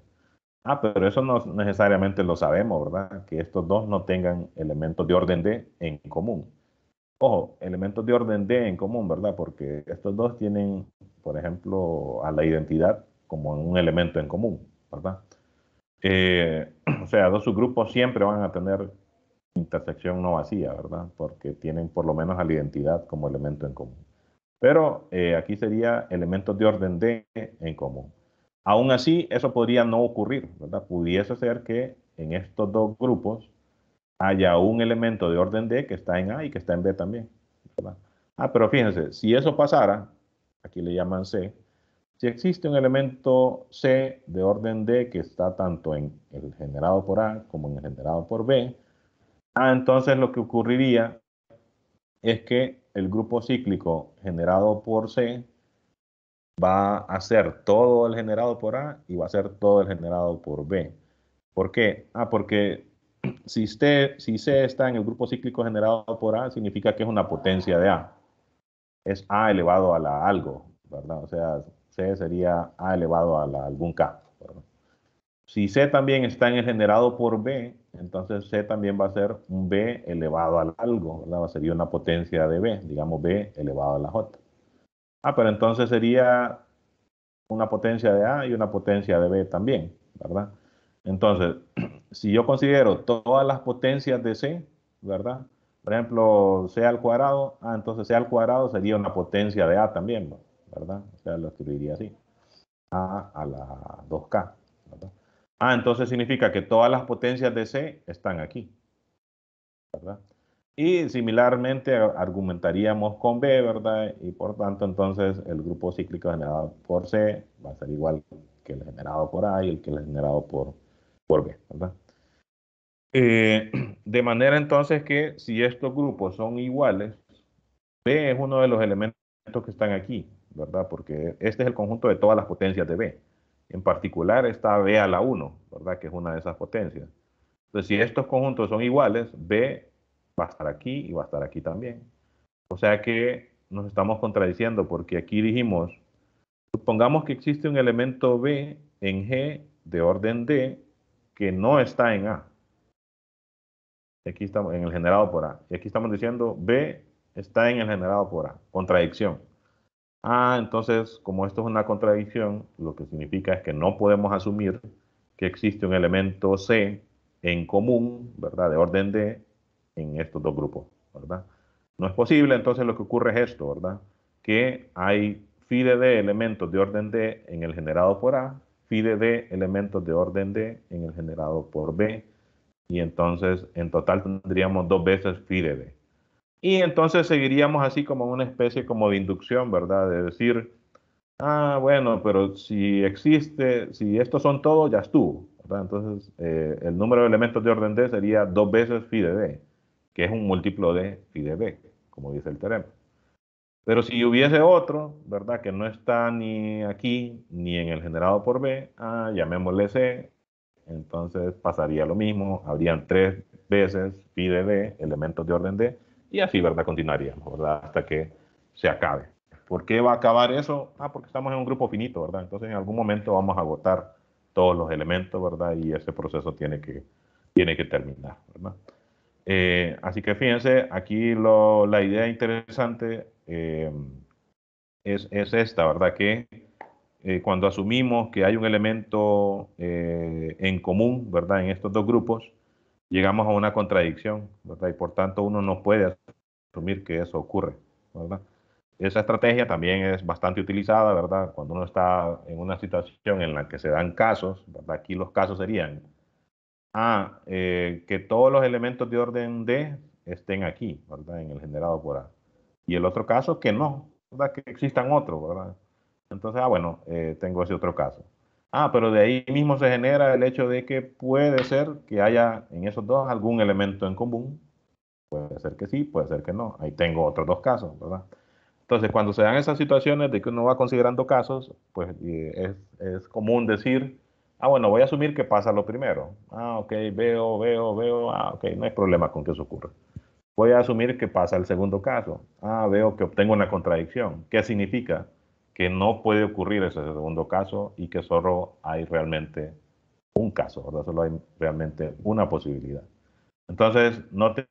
Speaker 1: Ah, pero eso no necesariamente lo sabemos, ¿verdad? Que estos dos no tengan elementos de orden D en común. Ojo, elementos de orden D en común, ¿verdad? Porque estos dos tienen, por ejemplo, a la identidad como un elemento en común, ¿verdad? Eh, o sea, dos subgrupos siempre van a tener intersección no vacía, ¿verdad? Porque tienen por lo menos a la identidad como elemento en común. Pero eh, aquí sería elementos de orden D en común. Aún así, eso podría no ocurrir, ¿verdad? Pudiese ser que en estos dos grupos haya un elemento de orden D que está en A y que está en B también. ¿verdad? Ah, pero fíjense, si eso pasara, aquí le llaman C, si existe un elemento C de orden D que está tanto en el generado por A como en el generado por B, ah, entonces lo que ocurriría es que el grupo cíclico generado por C va a ser todo el generado por A y va a ser todo el generado por B. ¿Por qué? Ah, porque si, C está en el grupo cíclico generado por A, significa que es una potencia de A. Es A elevado a la algo, ¿verdad? O sea, C sería A elevado a algún K. Si C también está en el generado por B, entonces C también va a ser un B elevado a algo, ¿verdad? Sería una potencia de B, digamos B elevado a la J. Ah, pero entonces sería una potencia de A y una potencia de B también, ¿verdad? Entonces, si yo considero todas las potencias de C, ¿verdad? Por ejemplo, C al cuadrado, ah, entonces C al cuadrado sería una potencia de A también, ¿verdad? O sea, lo escribiría así. A a la 2K, ¿verdad? Ah, entonces significa que todas las potencias de C están aquí, ¿verdad? Y similarmente argumentaríamos con B, ¿verdad? Y por tanto, entonces el grupo cíclico generado por C va a ser igual que el generado por A y el que el generado por, por B, ¿verdad? Eh, de manera entonces que si estos grupos son iguales, B es uno de los elementos que están aquí, ¿verdad? Porque este es el conjunto de todas las potencias de B. En particular está B a la 1, ¿verdad? Que es una de esas potencias. Entonces, si estos conjuntos son iguales, B va a estar aquí y va a estar aquí también. O sea que nos estamos contradiciendo porque aquí dijimos, supongamos que existe un elemento B en G de orden D que no está en A. Aquí estamos en el generado por A. Y aquí estamos diciendo B está en el generado por A. Contradicción. Ah, entonces, como esto es una contradicción, lo que significa es que no podemos asumir que existe un elemento C en común, ¿verdad? De orden D, en estos dos grupos, ¿verdad? No es posible, entonces lo que ocurre es esto, ¿verdad? Que hay fide de elementos de orden D en el generado por A, fide de elementos de orden D en el generado por B, y entonces en total tendríamos dos veces fide D. Y entonces seguiríamos así como una especie como de inducción, ¿verdad? De decir, ah, bueno, pero si existe, si estos son todos, ya estuvo. ¿verdad? Entonces, eh, el número de elementos de orden D sería dos veces phi de D que es un múltiplo de phi de b, como dice el teorema. Pero si hubiese otro, ¿verdad? Que no está ni aquí ni en el generado por b, ah, llamémosle c, entonces pasaría lo mismo, habrían tres veces phi de b, elementos de orden d, y así, ¿verdad? Continuaríamos, ¿verdad? Hasta que se acabe. ¿Por qué va a acabar eso? Ah, porque estamos en un grupo finito, ¿verdad? Entonces en algún momento vamos a agotar todos los elementos, ¿verdad? Y ese proceso tiene que, tiene que terminar, ¿verdad? Eh, así que fíjense, aquí la idea interesante eh, es, esta, ¿verdad? Que eh, cuando asumimos que hay un elemento en común, ¿verdad? En estos dos grupos, llegamos a una contradicción, ¿verdad? Y por tanto uno no puede asumir que eso ocurre, ¿verdad? Esa estrategia también es bastante utilizada, ¿verdad? Cuando uno está en una situación en la que se dan casos, ¿verdad? Aquí los casos serían Ah, eh, que todos los elementos de orden D estén aquí, ¿verdad? En el generado por A. Y el otro caso, que no, ¿verdad? Que existan otros, ¿verdad? Entonces, ah, bueno, eh, tengo ese otro caso. Ah, pero de ahí mismo se genera el hecho de que puede ser que haya en esos dos algún elemento en común. Puede ser que sí, puede ser que no. Ahí tengo otros dos casos, ¿verdad? Entonces, cuando se dan esas situaciones de que uno va considerando casos, pues eh, es, es común decir Ah, bueno, voy a asumir que pasa lo primero. Ah, ok, veo, veo, veo. Ah, ok, no hay problema con que eso ocurra. Voy a asumir que pasa el segundo caso. Ah, veo que obtengo una contradicción. ¿Qué significa? Que no puede ocurrir ese segundo caso y que solo hay realmente un caso, ¿verdad? Solo hay realmente una posibilidad. Entonces, no te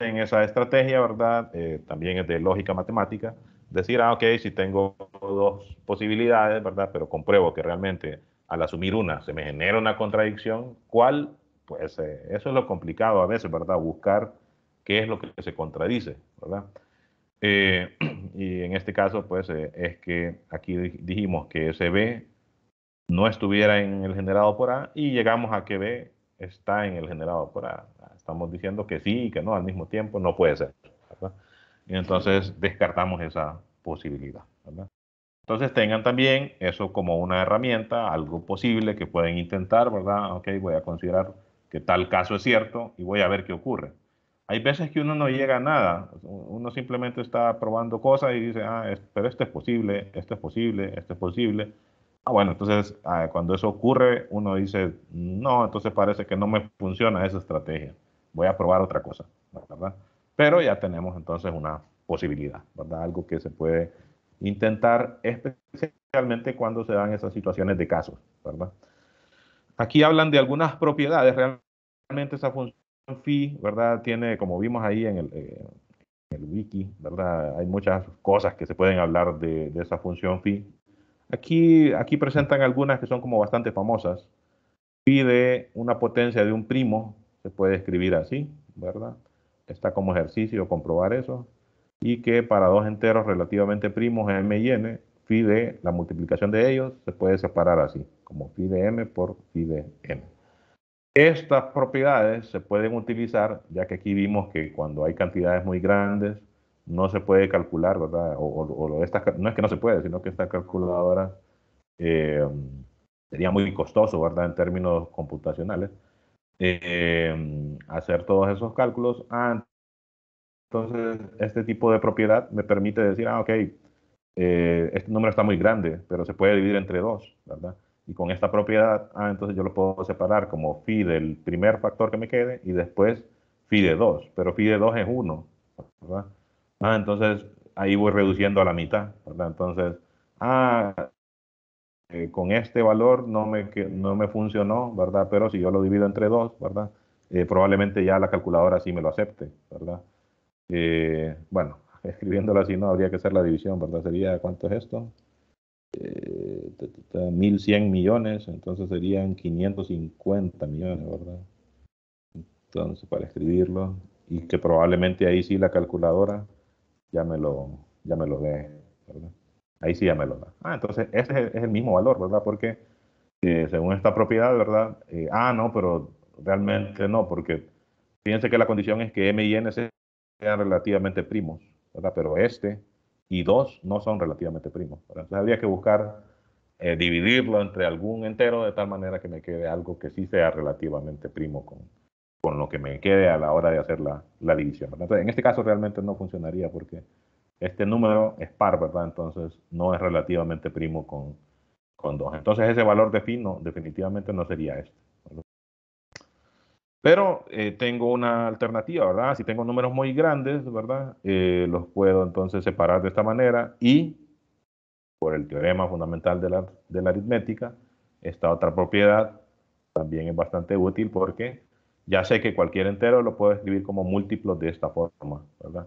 Speaker 1: en esa estrategia, ¿verdad? Eh, también es de lógica matemática. Decir, ah, ok, si tengo dos posibilidades, ¿verdad? Pero compruebo que realmente al asumir una se me genera una contradicción, ¿cuál? Pues eh, eso es lo complicado a veces, ¿verdad? Buscar qué es lo que se contradice, ¿verdad? Eh, y en este caso, pues eh, es que aquí dijimos que ese B no estuviera en el generado por A y llegamos a que B está en el generado por A. Estamos diciendo que sí y que no al mismo tiempo, no puede ser. Y entonces descartamos esa posibilidad. ¿verdad? Entonces tengan también eso como una herramienta, algo posible que pueden intentar, ¿verdad? Ok, voy a considerar que tal caso es cierto y voy a ver qué ocurre. Hay veces que uno no llega a nada, uno simplemente está probando cosas y dice, ah, pero esto es posible, esto es posible, esto es posible. Ah, bueno, entonces ah, cuando eso ocurre, uno dice, no, entonces parece que no me funciona esa estrategia, voy a probar otra cosa, ¿verdad? Pero ya tenemos entonces una posibilidad, ¿verdad? Algo que se puede intentar, especialmente cuando se dan esas situaciones de casos, ¿verdad? Aquí hablan de algunas propiedades, realmente esa función phi, ¿verdad? Tiene, como vimos ahí eh, en el, wiki, ¿verdad? Hay muchas cosas que se pueden hablar de, esa función phi. Aquí, aquí presentan algunas que son como bastante famosas. Pide una potencia de un primo se puede escribir así, ¿verdad? Está como ejercicio comprobar eso y que para dos enteros relativamente primos, m y n, phi de la multiplicación de ellos se puede separar así, como phi de m por phi de n. Estas propiedades se pueden utilizar, ya que aquí vimos que cuando hay cantidades muy grandes, no se puede calcular, ¿verdad? O, no es que no se puede, sino que esta calculadora eh, sería muy costoso, ¿verdad? En términos computacionales, eh, hacer todos esos cálculos antes entonces, este tipo de propiedad me permite decir, ah, ok, eh, este número está muy grande, pero se puede dividir entre dos, ¿verdad? Y con esta propiedad, ah, entonces yo lo puedo separar como phi del primer factor que me quede y después phi de 2, pero phi de 2 es 1, ¿verdad? Ah, entonces ahí voy reduciendo a la mitad, ¿verdad? Entonces, ah, eh, con este valor no me, no me funcionó, ¿verdad? Pero si yo lo divido entre dos ¿verdad? Eh, probablemente ya la calculadora sí me lo acepte, ¿verdad? Eh, bueno, escribiéndolo así no habría que hacer la división, ¿verdad? Sería, ¿cuánto es esto? 1.100 eh, millones, entonces serían 550 millones, ¿verdad? Entonces, para escribirlo, y que probablemente ahí sí la calculadora ya me lo, ya me lo dé, ¿verdad? Ahí sí ya me lo da. Ah, entonces ese es el, mismo valor, ¿verdad? Porque eh, según esta propiedad, ¿verdad? ah, no, pero realmente no, porque fíjense que la condición es que M y N es sean relativamente primos, ¿verdad? Pero este y dos no son relativamente primos. Entonces habría que buscar eh, dividirlo entre algún entero de tal manera que me quede algo que sí sea relativamente primo con, con lo que me quede a la hora de hacer la, división. Entonces, en este caso realmente no funcionaría porque este número es par, ¿verdad? Entonces no es relativamente primo con, con 2. Entonces ese valor de fino definitivamente no sería este. Pero eh, tengo una alternativa, ¿verdad? Si tengo números muy grandes, ¿verdad? Eh, los puedo entonces separar de esta manera y, por el teorema fundamental de la, aritmética, esta otra propiedad también es bastante útil porque ya sé que cualquier entero lo puedo escribir como múltiplo de esta forma, ¿verdad?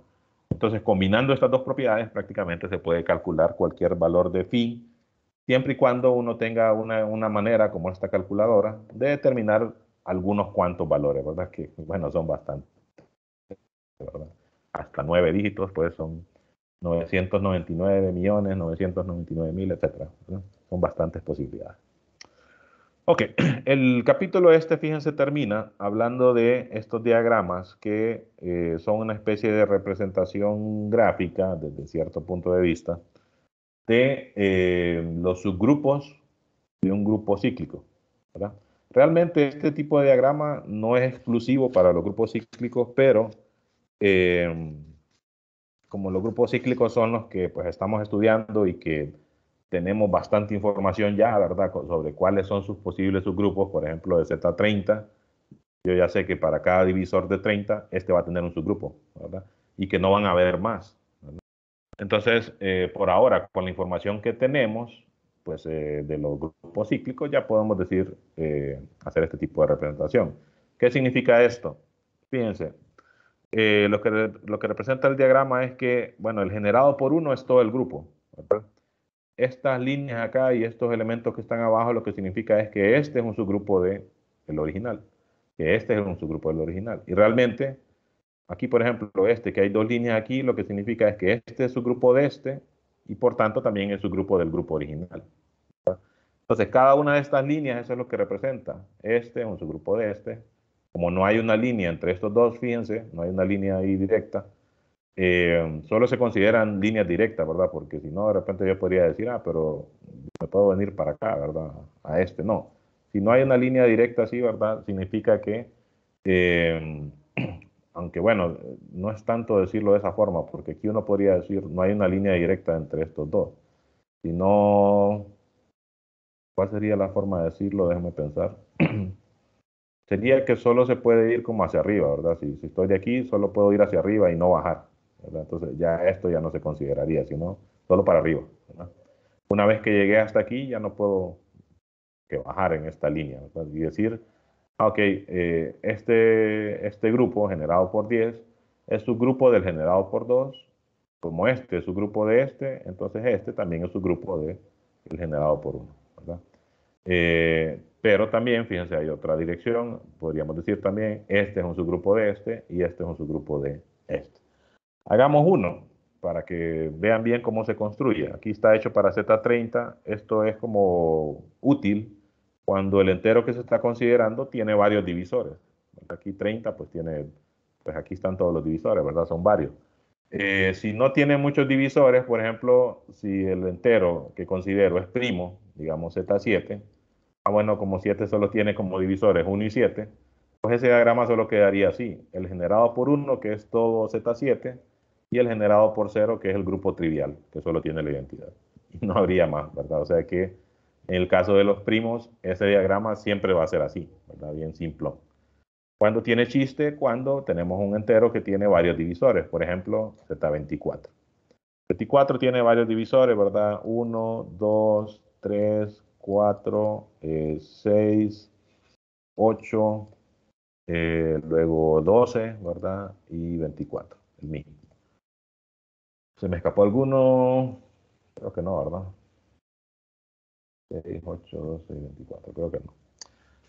Speaker 1: Entonces, combinando estas dos propiedades, prácticamente se puede calcular cualquier valor de phi, siempre y cuando uno tenga una, una manera, como esta calculadora, de determinar algunos cuantos valores, ¿verdad? Que, bueno, son bastantes, Hasta nueve dígitos, pues son 999 millones, 999 mil, etcétera. Son bastantes posibilidades. Ok, el capítulo este, fíjense, termina hablando de estos diagramas que eh, son una especie de representación gráfica, desde cierto punto de vista, de eh, los subgrupos de un grupo cíclico. ¿verdad? Realmente este tipo de diagrama no es exclusivo para los grupos cíclicos, pero em, como los grupos cíclicos son los que pues estamos estudiando y que tenemos bastante información ya, ¿verdad? Sobre cuáles son sus posibles subgrupos, por ejemplo, de Z30. Yo ya sé que para cada divisor de 30, este va a tener un subgrupo, ¿verdad? Y que no van a haber más. Entonces, eh, por ahora, con la información que tenemos, pues, eh, de los grupos cíclicos ya podemos decir, eh, hacer este tipo de representación. ¿Qué significa esto? Fíjense, eh, lo, que, representa el diagrama es que, bueno, el generado por uno es todo el grupo. Estas líneas acá y estos elementos que están abajo lo que significa es que este es un subgrupo del el original, que este es un subgrupo del original. Y realmente, aquí por ejemplo, este, que hay dos líneas aquí, lo que significa es que este es subgrupo de este y por tanto también es subgrupo del grupo original. Entonces, cada una de estas líneas, eso es lo que representa. Este es un subgrupo de este. Como no hay una línea entre estos dos, fíjense, no hay una línea ahí directa. Eh, solo se consideran líneas directas, ¿verdad? Porque si no, de repente yo podría decir, ah, pero me puedo venir para acá, ¿verdad? A este, no. Si no hay una línea directa así, ¿verdad? Significa que, eh, aunque bueno, no es tanto decirlo de esa forma, porque aquí uno podría decir, no hay una línea directa entre estos dos, Si no... ¿Cuál sería la forma de decirlo? Déjame pensar. sería que solo se puede ir como hacia arriba, ¿verdad? Si, estoy de aquí, solo puedo ir hacia arriba y no bajar, Entonces ya esto ya no se consideraría, sino solo para arriba, Una vez que llegué hasta aquí, ya no puedo que bajar en esta línea, Y decir, ah, ok, eh, este, este grupo generado por 10 es su grupo del generado por 2, como este es grupo de este, entonces este también es subgrupo del de generado por 1. Eh, pero también, fíjense, hay otra dirección, podríamos decir también, este es un subgrupo de este y este es un subgrupo de este. Hagamos uno para que vean bien cómo se construye. Aquí está hecho para Z30, esto es como útil cuando el entero que se está considerando tiene varios divisores. Aquí 30, pues tiene, pues aquí están todos los divisores, ¿verdad? Son varios. Eh, si no tiene muchos divisores, por ejemplo, si el entero que considero es primo digamos Z7, ah bueno, como 7 solo tiene como divisores 1 y 7, pues ese diagrama solo quedaría así, el generado por 1, que es todo Z7, y el generado por 0, que es el grupo trivial, que solo tiene la identidad. No habría más, ¿verdad? O sea que en el caso de los primos, ese diagrama siempre va a ser así, ¿verdad? Bien simple. Cuando tiene chiste, cuando tenemos un entero que tiene varios divisores, por ejemplo, Z24. 24 tiene varios divisores, ¿verdad? 1, 2, 3, 4, 6, 8, luego 12, ¿verdad? Y 24, el mínimo. ¿Se me escapó alguno? Creo que no, ¿verdad? 6, 8, 12 24, creo que no.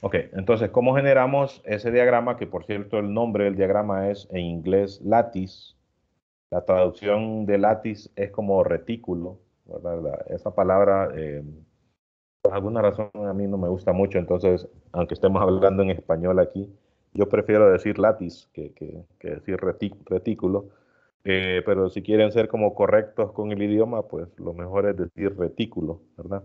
Speaker 1: Ok, entonces, ¿cómo generamos ese diagrama? Que por cierto, el nombre del diagrama es en inglés lattice. La traducción de lattice es como retículo esa palabra, eh, por alguna razón a mí no me gusta mucho, entonces, aunque estemos hablando en español aquí, yo prefiero decir latis que, decir retículo, eh, pero si quieren ser como correctos con el idioma, pues lo mejor es decir retículo, ¿verdad?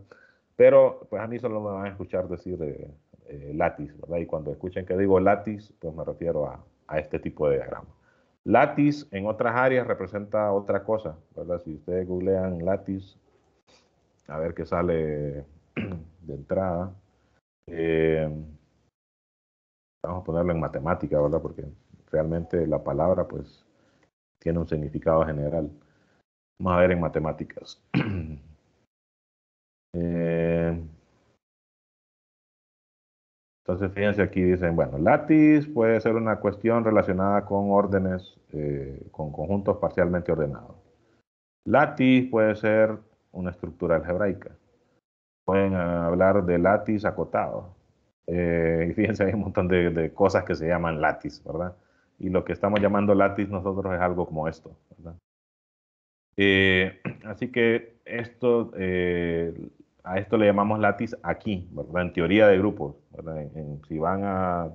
Speaker 1: Pero pues a mí solo me van a escuchar decir eh, eh ¿verdad? Y cuando escuchen que digo latis, pues me refiero a, a este tipo de diagrama. Lattice en otras áreas representa otra cosa, ¿verdad? Si ustedes googlean Lattice, a ver qué sale de entrada. Eh, vamos a ponerlo en matemática, ¿verdad? Porque realmente la palabra, pues, tiene un significado general. Vamos a ver en matemáticas. eh, Entonces, fíjense aquí dicen, bueno, lattice puede ser una cuestión relacionada con órdenes, eh, con conjuntos parcialmente ordenados. Lattice puede ser una estructura algebraica. Pueden hablar de lattice acotado. Eh, y fíjense, hay un montón de, cosas que se llaman lattice, ¿verdad? Y lo que estamos llamando lattice nosotros es algo como esto, ¿verdad? Eh, así que esto, a esto le llamamos lattice aquí, ¿verdad? En teoría de grupos, ¿verdad? si van a,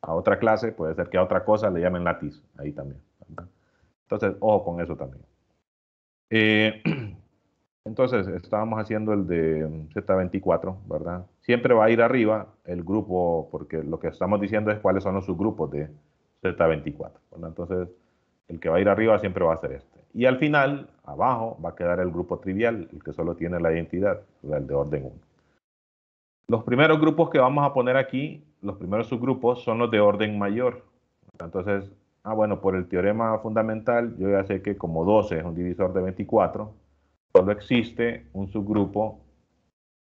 Speaker 1: otra clase, puede ser que a otra cosa le llamen lattice ahí también, ¿verdad? Entonces, ojo con eso también. Eh, entonces, estábamos haciendo el de Z24, ¿verdad? Siempre va a ir arriba el grupo, porque lo que estamos diciendo es cuáles son los subgrupos de Z24, ¿verdad? Entonces, el que va a ir arriba siempre va a ser este. Y al final, abajo, va a quedar el grupo trivial, el que solo tiene la identidad, el de orden 1. Los primeros grupos que vamos a poner aquí, los primeros subgrupos, son los de orden mayor. Entonces, ah, bueno, por el teorema fundamental, yo ya sé que como 12 es un divisor de 24, solo existe un subgrupo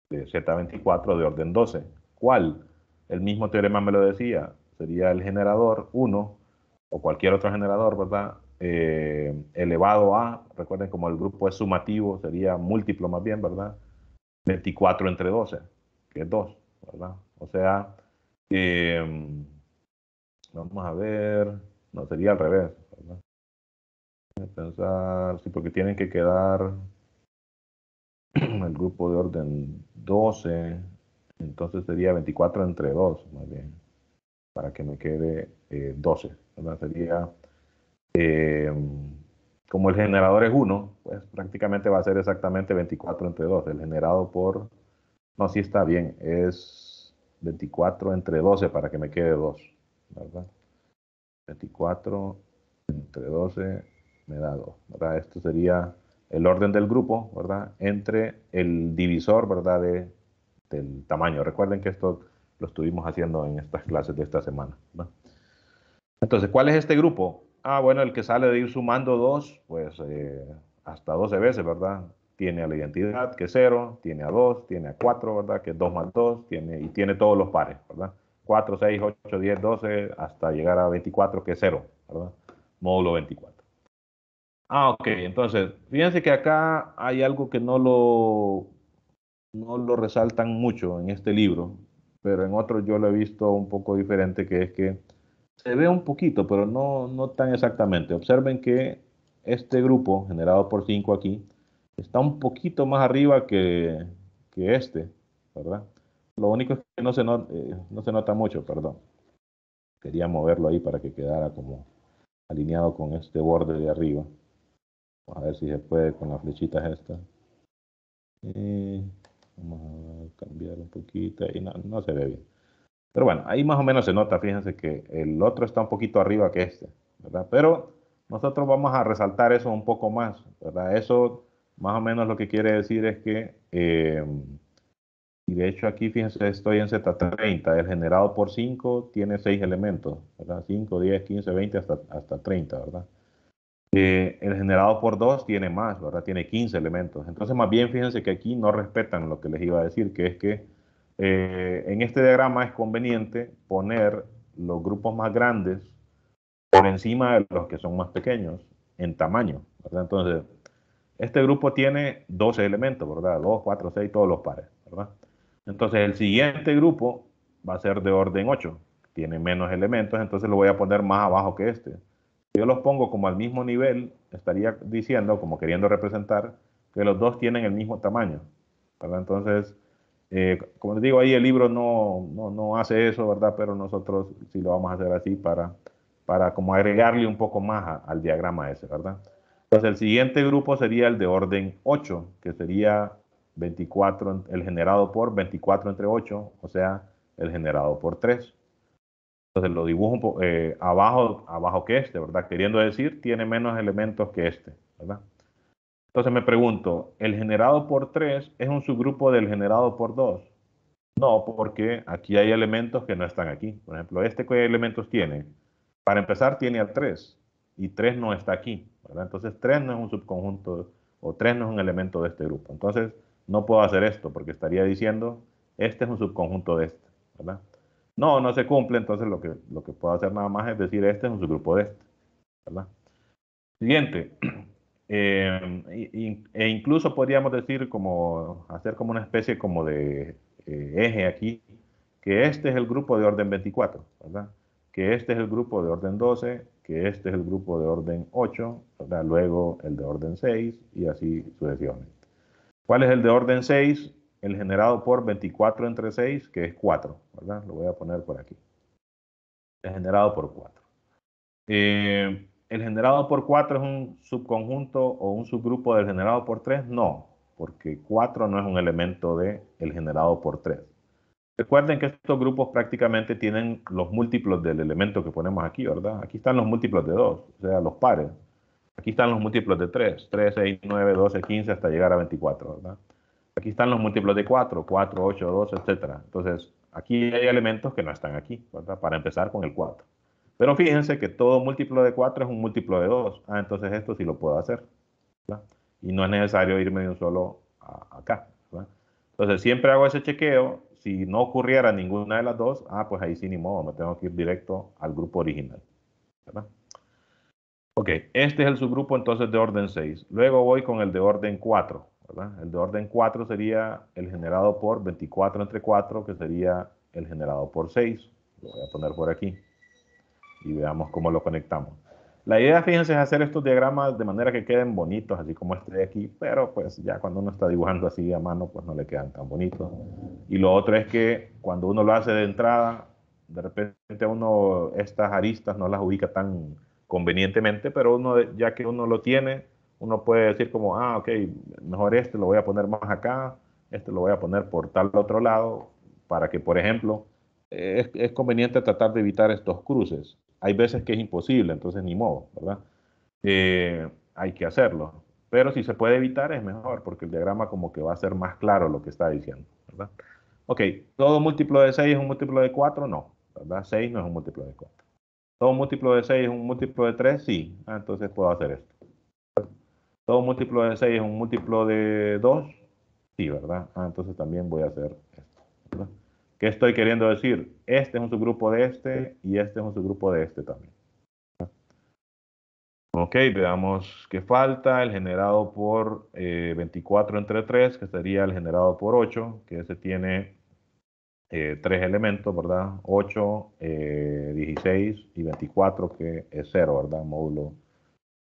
Speaker 1: de Z24 de orden 12. ¿Cuál? El mismo teorema me lo decía, sería el generador 1 o cualquier otro generador, ¿verdad? Eh, elevado a, recuerden como el grupo es sumativo, sería múltiplo más bien, ¿verdad? 24 entre 12, que es 2, ¿verdad? O sea, em, vamos a ver, no sería al revés, ¿verdad? Pensar, sí, porque tienen que quedar el grupo de orden 12, entonces sería 24 entre 2, más bien, para que me quede 12. Eh, Sería, eh, como el generador es 1, pues prácticamente va a ser exactamente 24 entre 2. El generado por, no, sí está bien, es 24 entre 12 para que me quede 2, ¿verdad? 24 entre 12 me da 2, ¿verdad? Esto sería el orden del grupo, ¿verdad? Entre el divisor, ¿verdad? del tamaño. Recuerden que esto lo estuvimos haciendo en estas clases de esta semana. ¿verdad? Entonces, ¿cuál es este grupo? Ah, bueno, el que sale de ir sumando dos, pues eh, hasta 12 veces, ¿verdad? Tiene a la identidad, que es 0, tiene a 2, tiene a 4, ¿verdad? Que es 2 más 2, tiene, y tiene todos los pares, ¿verdad? 4, 6, 8, 10, 12, hasta llegar a 24, que es 0, ¿verdad? Módulo 24. Ah, ok, entonces, fíjense que acá hay algo que no lo, no lo resaltan mucho en este libro, pero en otro yo lo he visto un poco diferente, que es que se ve un poquito, pero no, no tan exactamente. Observen que este grupo, generado por 5 aquí, está un poquito más arriba que, este, ¿verdad? Lo único es que no se, eh, no se nota mucho, perdón. Quería moverlo ahí para que quedara como alineado con este borde de arriba. a ver si se puede con las flechitas estas. Eh, vamos a cambiar un poquito y no se ve bien. Pero bueno, ahí más o menos se nota, fíjense que el otro está un poquito arriba que este, ¿verdad? Pero nosotros vamos a resaltar eso un poco más, ¿verdad? Eso más o menos lo que quiere decir es que, em, y de hecho aquí, fíjense, estoy en Z30, el generado por 5 tiene 6 elementos, ¿verdad? 5, 10, 15, 20, hasta, hasta 30, ¿verdad? Eh, el generado por 2 tiene más, ¿verdad? Tiene 15 elementos. Entonces, más bien, fíjense que aquí no respetan lo que les iba a decir, que es que eh, en este diagrama es conveniente poner los grupos más grandes por encima de los que son más pequeños en tamaño. Entonces, este grupo tiene 12 elementos, ¿verdad? 2, 4, 6, todos los pares, Entonces, el siguiente grupo va a ser de orden 8. Tiene menos elementos, entonces lo voy a poner más abajo que este. Si yo los pongo como al mismo nivel, estaría diciendo, como queriendo representar, que los dos tienen el mismo tamaño, Entonces, eh, como les digo, ahí el libro no, hace eso, ¿verdad? Pero nosotros sí lo vamos a hacer así para, para como agregarle un poco más al diagrama ese, ¿verdad? Entonces el siguiente grupo sería el de orden 8, que sería 24, el generado por 24 entre 8, o sea, el generado por 3. Entonces lo dibujo eh, abajo, abajo que este, ¿verdad? Queriendo decir, tiene menos elementos que este, ¿verdad? Entonces me pregunto, ¿el generado por 3 es un subgrupo del generado por 2? No, porque aquí hay elementos que no están aquí. Por ejemplo, este qué elementos tiene. Para empezar, tiene al 3 y 3 no está aquí. Entonces 3 no es un subconjunto o 3 no es un elemento de este grupo. Entonces no puedo hacer esto porque estaría diciendo, este es un subconjunto de este. No, no se cumple, entonces lo que, lo que puedo hacer nada más es decir, este es un subgrupo de este. ¿verdad? Siguiente, Em, e incluso podríamos decir como hacer como una especie como de eh, eje aquí, que este es el grupo de orden 24, ¿verdad? que este es el grupo de orden 12, que este es el grupo de orden 8, ¿verdad? luego el de orden 6 y así sucesivamente. ¿Cuál es el de orden 6? El generado por 24 entre 6, que es 4, ¿verdad? Lo voy a poner por aquí. el generado por 4 el generado por 4 es un subconjunto o un subgrupo del generado por 3? No, porque 4 no es un elemento del generado por 3. Recuerden que estos grupos prácticamente tienen los múltiplos del elemento que ponemos aquí, ¿verdad? Aquí están los múltiplos de 2, o sea, los pares. Aquí están los múltiplos de 3, 3, 6, 9, 12, 15 hasta llegar a 24, ¿verdad? Aquí están los múltiplos de 4, 4, 8, 12, etc. Entonces, aquí hay elementos que no están aquí, ¿verdad? Para empezar con el 4. Pero fíjense que todo múltiplo de 4 es un múltiplo de 2. Ah, entonces esto sí lo puedo hacer. Y no es necesario irme de un solo acá. Entonces siempre hago ese chequeo. Si no ocurriera ninguna de las dos, ah, pues ahí sí ni modo, me tengo que ir directo al grupo original. ¿verdad? Ok, este es el subgrupo entonces de orden 6. Luego voy con el de orden 4. El de orden 4 sería el generado por 24 entre 4, que sería el generado por 6. Lo voy a poner por aquí y veamos cómo lo conectamos. La idea, fíjense, es hacer estos diagramas de manera que queden bonitos, así como este de aquí, pero pues ya cuando uno está dibujando así a mano, pues no le quedan tan bonitos. Y lo otro es que cuando uno lo hace de entrada, de repente uno estas aristas no las ubica tan convenientemente, pero uno, ya que uno lo tiene, uno puede decir como, ah, ok, mejor este lo voy a poner más acá, este lo voy a poner por tal otro lado, para que, por ejemplo, es, es conveniente tratar de evitar estos cruces hay veces que es imposible, entonces ni modo, ¿verdad? Eh, hay que hacerlo. Pero si se puede evitar es mejor, porque el diagrama como que va a ser más claro lo que está diciendo, ¿verdad? Ok, ¿todo múltiplo de 6 es un múltiplo de 4? No, ¿verdad? 6 no es un múltiplo de 4. ¿Todo múltiplo de 6 es un múltiplo de 3? Sí, ah, entonces puedo hacer esto. ¿Todo múltiplo de 6 es un múltiplo de 2? Sí, ¿verdad? Ah, entonces también voy a hacer esto, ¿verdad? ¿Qué estoy queriendo decir? Este es un subgrupo de este y este es un subgrupo de este también. Ok, veamos qué falta. El generado por 24 eh, entre 3, que sería el generado por 8, que ese tiene eh, tres elementos, ¿verdad? 8, 16 eh, y 24, que es 0, ¿verdad? Módulo,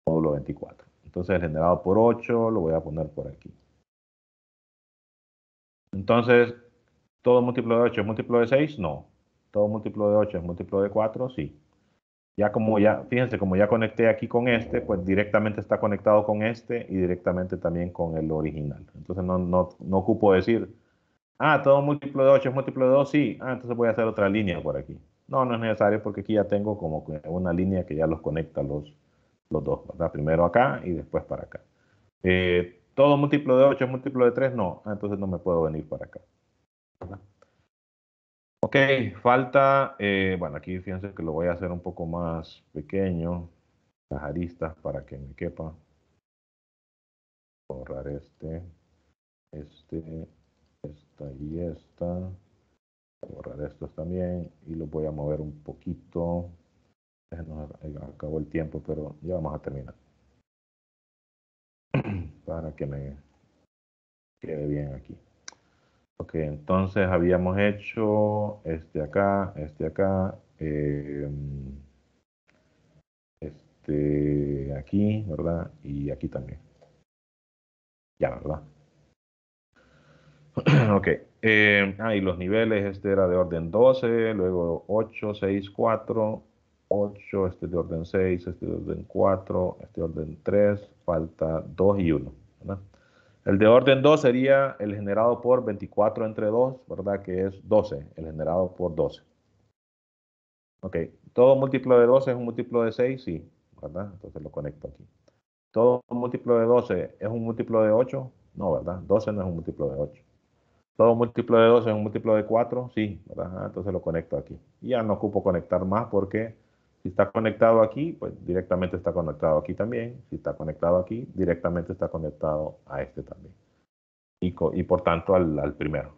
Speaker 1: módulo 24. Entonces el generado por 8 lo voy a poner por aquí. Entonces, todo múltiplo de 8 es múltiplo de 6, no. Todo múltiplo de 8 es múltiplo de 4, sí. Ya como ya, fíjense, como ya conecté aquí con este, pues directamente está conectado con este y directamente también con el original. Entonces no, no, ocupo decir, ah, todo múltiplo de 8 es múltiplo de 2, sí. Ah, entonces voy a hacer otra línea por aquí. No, no es necesario porque aquí ya tengo como una línea que ya los conecta los, los dos, ¿verdad? Primero acá y después para acá. Eh, todo múltiplo de 8 es múltiplo de 3, no. Ah, entonces no me puedo venir para acá. Ok, falta, eh, bueno, aquí fíjense que lo voy a hacer un poco más pequeño, las aristas para que me quepa. Borrar este, este, esta y esta. Borrar estos también y los voy a mover un poquito. acabo acabó el tiempo, pero ya vamos a terminar. para que me quede bien aquí. Ok, entonces habíamos hecho este acá, este acá, em, este aquí, ¿verdad? Y aquí también. Ya, ¿verdad? ok. Eh, ah, y los niveles, este era de orden 12, luego 8, 6, 4, 8, este de orden 6, este de orden 4, este de orden 3, falta 2 y 1. El de orden 2 sería el generado por 24 entre 2, ¿verdad? Que es 12, el generado por 12. Ok, todo múltiplo de 12 es un múltiplo de 6, sí, ¿verdad? Entonces lo conecto aquí. Todo múltiplo de 12 es un múltiplo de 8, no, ¿verdad? 12 no es un múltiplo de 8. Todo múltiplo de 12 es un múltiplo de 4, sí, ¿verdad? Ah, entonces lo conecto aquí. ya no ocupo conectar más porque si está conectado aquí, pues directamente está conectado aquí también. Si está conectado aquí, directamente está conectado a este también. Y, por tanto al, primero,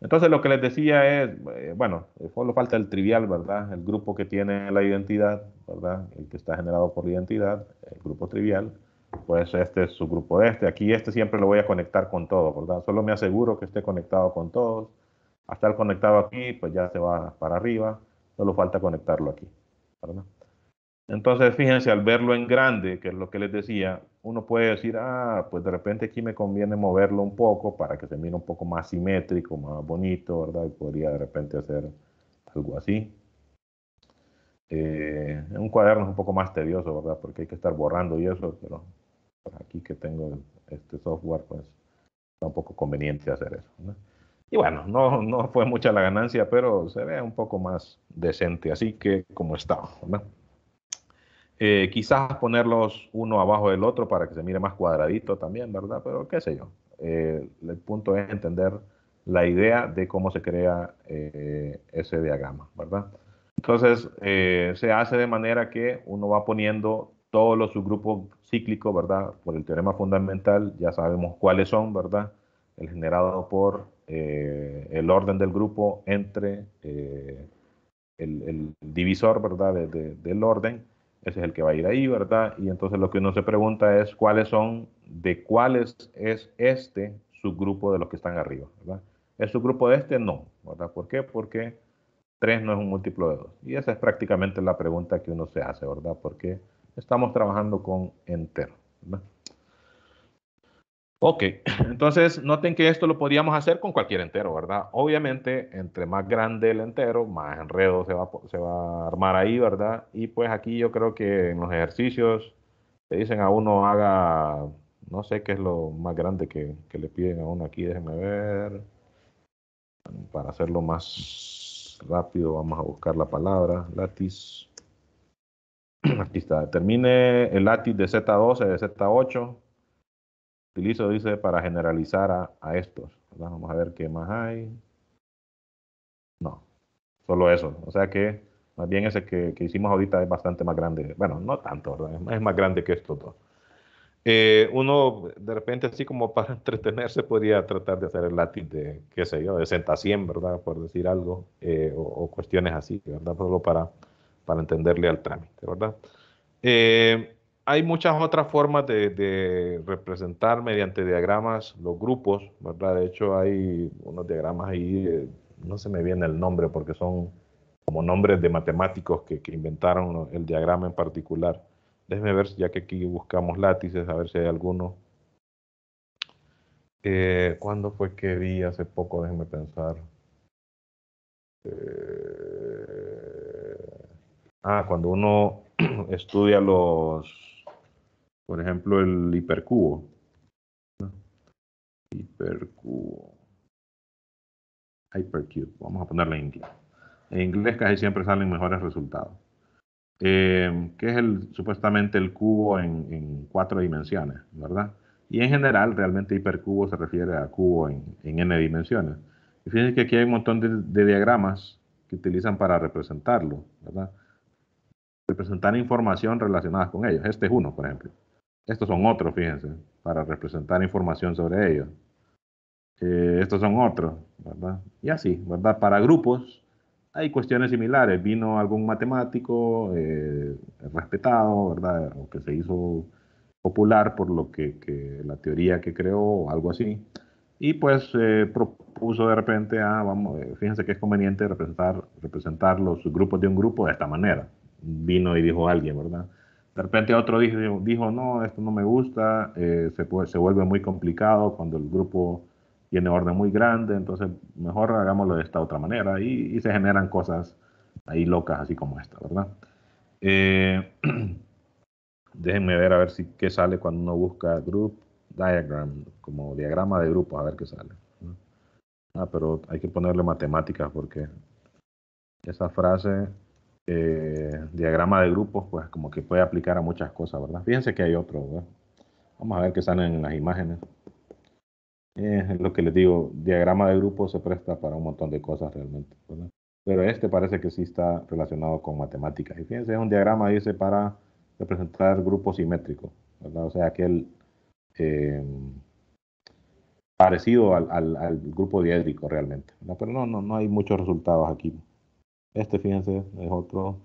Speaker 1: Entonces lo que les decía es, eh, bueno, eh, solo falta el trivial, ¿verdad? El grupo que tiene la identidad, ¿verdad? El que está generado por la identidad, el grupo trivial. Pues este es su grupo de este. Aquí este siempre lo voy a conectar con todo, ¿verdad? Solo me aseguro que esté conectado con todos. Hasta el conectado aquí, pues ya se va para arriba. Solo falta conectarlo aquí. Entonces, fíjense, al verlo en grande, que es lo que les decía, uno puede decir, ah, pues de repente aquí me conviene moverlo un poco para que se mire un poco más simétrico, más bonito, ¿verdad? Y podría de repente hacer algo así. Eh, un cuaderno es un poco más tedioso, ¿verdad? Porque hay que estar borrando y eso, pero aquí que tengo este software, pues está un poco conveniente hacer eso. Y bueno, no, no fue mucha la ganancia, pero se ve un poco más decente, así que como estaba. ¿verdad? Eh, quizás ponerlos uno abajo del otro para que se mire más cuadradito también, ¿verdad? Pero qué sé yo. Eh, el punto es entender la idea de cómo se crea eh, ese diagrama, ¿verdad? Entonces, se hace de manera que uno va poniendo todos los subgrupos cíclicos, ¿verdad? Por el teorema fundamental, ya sabemos cuáles son, ¿verdad? el generado por eh, el orden del grupo entre eh, el, divisor, ¿verdad? del orden, ese es el que va a ir ahí, ¿verdad? Y entonces lo que uno se pregunta es cuáles son, de cuáles es este subgrupo de los que están arriba, ¿verdad? El subgrupo de este no, ¿verdad? ¿Por qué? Porque 3 no es un múltiplo de 2. Y esa es prácticamente la pregunta que uno se hace, ¿verdad? Porque estamos trabajando con entero, ¿verdad? Ok, entonces noten que esto lo podríamos hacer con cualquier entero, ¿verdad? Obviamente, entre más grande el entero, más enredo se va, se va a armar ahí, ¿verdad? Y pues aquí yo creo que en los ejercicios te dicen a uno haga, no sé qué es lo más grande que, le piden a uno aquí, déjenme ver. Para hacerlo más rápido, vamos a buscar la palabra, latis. Aquí está, termine el latis de Z12, de Z8 utilizo, dice, para generalizar a, estos. Vamos a ver qué más hay. No, solo eso. O sea que más bien ese que, que hicimos ahorita es bastante más grande. Bueno, no tanto, ¿verdad? Es, más grande que estos dos. Eh, uno, de repente, así como para entretenerse, podría tratar de hacer el latín de, qué sé yo, de 60 a 100, ¿verdad? Por decir algo, eh, o, cuestiones así, ¿verdad? Solo para, para entenderle al trámite, ¿verdad? Eh, hay muchas otras formas de, representar mediante diagramas los grupos, ¿verdad? De hecho, hay unos diagramas ahí, eh, no se me viene el nombre porque son como nombres de matemáticos que, inventaron el diagrama en particular. Déjeme ver, ya que aquí buscamos látices, a ver si hay alguno. Eh, ¿Cuándo fue que vi hace poco? Déjeme pensar. Eh, ah, cuando uno estudia los por ejemplo, el hipercubo. Hipercubo. Hypercube. Vamos a ponerle en inglés. En inglés casi siempre salen mejores resultados. Eh, que es el, supuestamente el cubo en, cuatro dimensiones, ¿verdad? Y en general, realmente hipercubo se refiere a cubo en, n dimensiones. Y fíjense que aquí hay un montón de, diagramas que utilizan para representarlo, Representar información relacionada con ellos. Este es uno, por ejemplo. Estos son otros, fíjense, para representar información sobre ellos. Eh, estos son otros, ¿verdad? Y así, ¿verdad? Para grupos hay cuestiones similares. Vino algún matemático eh, respetado, ¿verdad? O que se hizo popular por lo que, la teoría que creó o algo así. Y pues eh, propuso de repente, ah, vamos, fíjense que es conveniente representar, representar los grupos de un grupo de esta manera. Vino y dijo alguien, ¿verdad? De repente otro dijo, dijo no, esto no me gusta, eh, se, se vuelve muy complicado cuando el grupo tiene orden muy grande, entonces mejor hagámoslo de esta otra manera y, se generan cosas ahí locas así como esta, ¿verdad? Eh, déjenme ver a ver si qué sale cuando uno busca group diagram, como diagrama de grupo, a ver qué sale. Ah, pero hay que ponerle matemáticas porque esa frase eh, diagrama de grupos, pues como que puede aplicar a muchas cosas, ¿verdad? Fíjense que hay otro, Vamos a ver que salen en las imágenes. es lo que les digo, diagrama de grupos se presta para un montón de cosas realmente, Pero este parece que sí está relacionado con matemáticas. Y fíjense, es un diagrama, dice, para representar grupos simétricos, ¿verdad? O sea, aquel em, parecido al, grupo diédrico realmente, Pero no, no, no hay muchos resultados aquí. Este, fíjense, es otro. grupo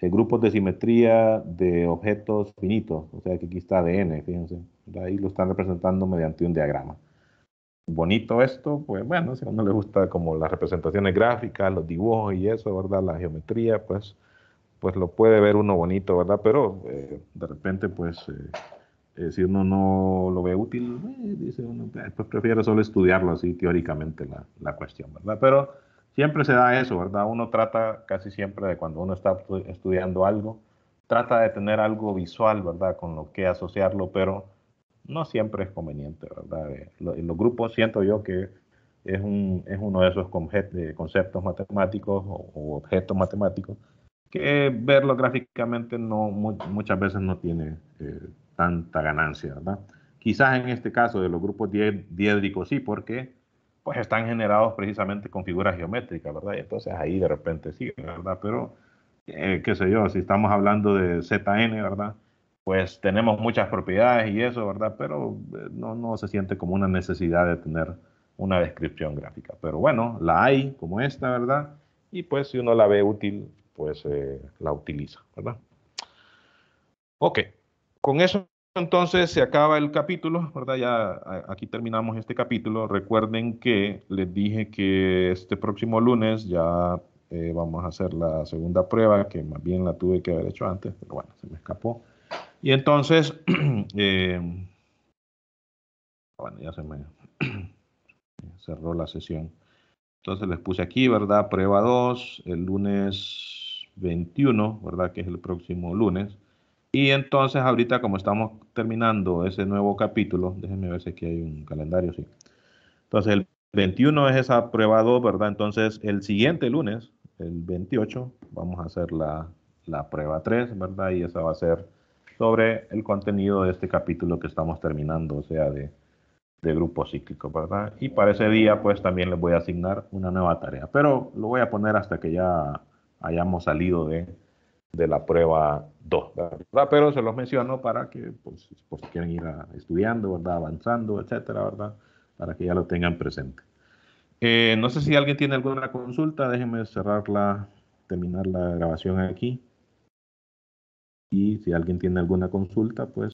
Speaker 1: eh, grupos de simetría de objetos finitos, o sea que aquí está ADN, fíjense. Ahí lo están representando mediante un diagrama. Bonito esto, pues bueno, si a uno le gusta como las representaciones gráficas, los dibujos y eso, ¿verdad? La geometría, pues, pues lo puede ver uno bonito, ¿verdad? Pero eh, de repente, pues, eh, si uno no lo ve útil, dice uno, ah, pues prefiere solo estudiarlo así teóricamente la, la cuestión, ¿verdad? Pero siempre se da eso, ¿verdad? Uno trata casi siempre de cuando uno está estudiando algo, trata de tener algo visual, ¿verdad? Con lo que asociarlo, pero no siempre es conveniente, ¿verdad? Eh, en los grupos siento yo que es, es uno de esos conceptos matemáticos o, objetos matemáticos que verlo gráficamente no, muchas veces no tiene eh, tanta ganancia, ¿verdad? Quizás en este caso de los grupos diédricos sí, porque pues están generados precisamente con figuras geométricas, ¿verdad? Y entonces ahí de repente sí, ¿verdad? Pero, eh, qué sé yo, si estamos hablando de ZN, ¿verdad? Pues tenemos muchas propiedades y eso, ¿verdad? Pero eh, no, no se siente como una necesidad de tener una descripción gráfica. Pero bueno, la hay como esta, ¿verdad? Y pues si uno la ve útil, pues eh, la utiliza, ¿verdad? Ok, con eso entonces se acaba el capítulo, ¿verdad? Ya aquí terminamos este capítulo. Recuerden que les dije que este próximo lunes ya eh, vamos a hacer la segunda prueba, que más bien la tuve que haber hecho antes, pero bueno, se me escapó. Y entonces, eh, bueno, ya se me cerró la sesión. Entonces les puse aquí, ¿verdad? Prueba 2, el lunes 21, ¿verdad? Que es el próximo lunes. Y entonces ahorita como estamos terminando ese nuevo capítulo, déjenme ver si aquí hay un calendario, sí. Entonces el 21 es esa prueba 2, ¿verdad? Entonces el siguiente lunes, el 28, vamos a hacer la, prueba 3, ¿verdad? Y esa va a ser sobre el contenido de este capítulo que estamos terminando, o sea, de, grupo cíclico, ¿verdad? Y para ese día, pues también les voy a asignar una nueva tarea, pero lo voy a poner hasta que ya hayamos salido de, de la prueba dos, ¿verdad? Pero se los menciono para que, pues, por si quieren ir estudiando, ¿verdad? Avanzando, etcétera, ¿verdad? Para que ya lo tengan presente. Eh, no sé si alguien tiene alguna consulta, déjenme cerrarla, terminar la grabación aquí. Y si alguien
Speaker 2: tiene alguna consulta, pues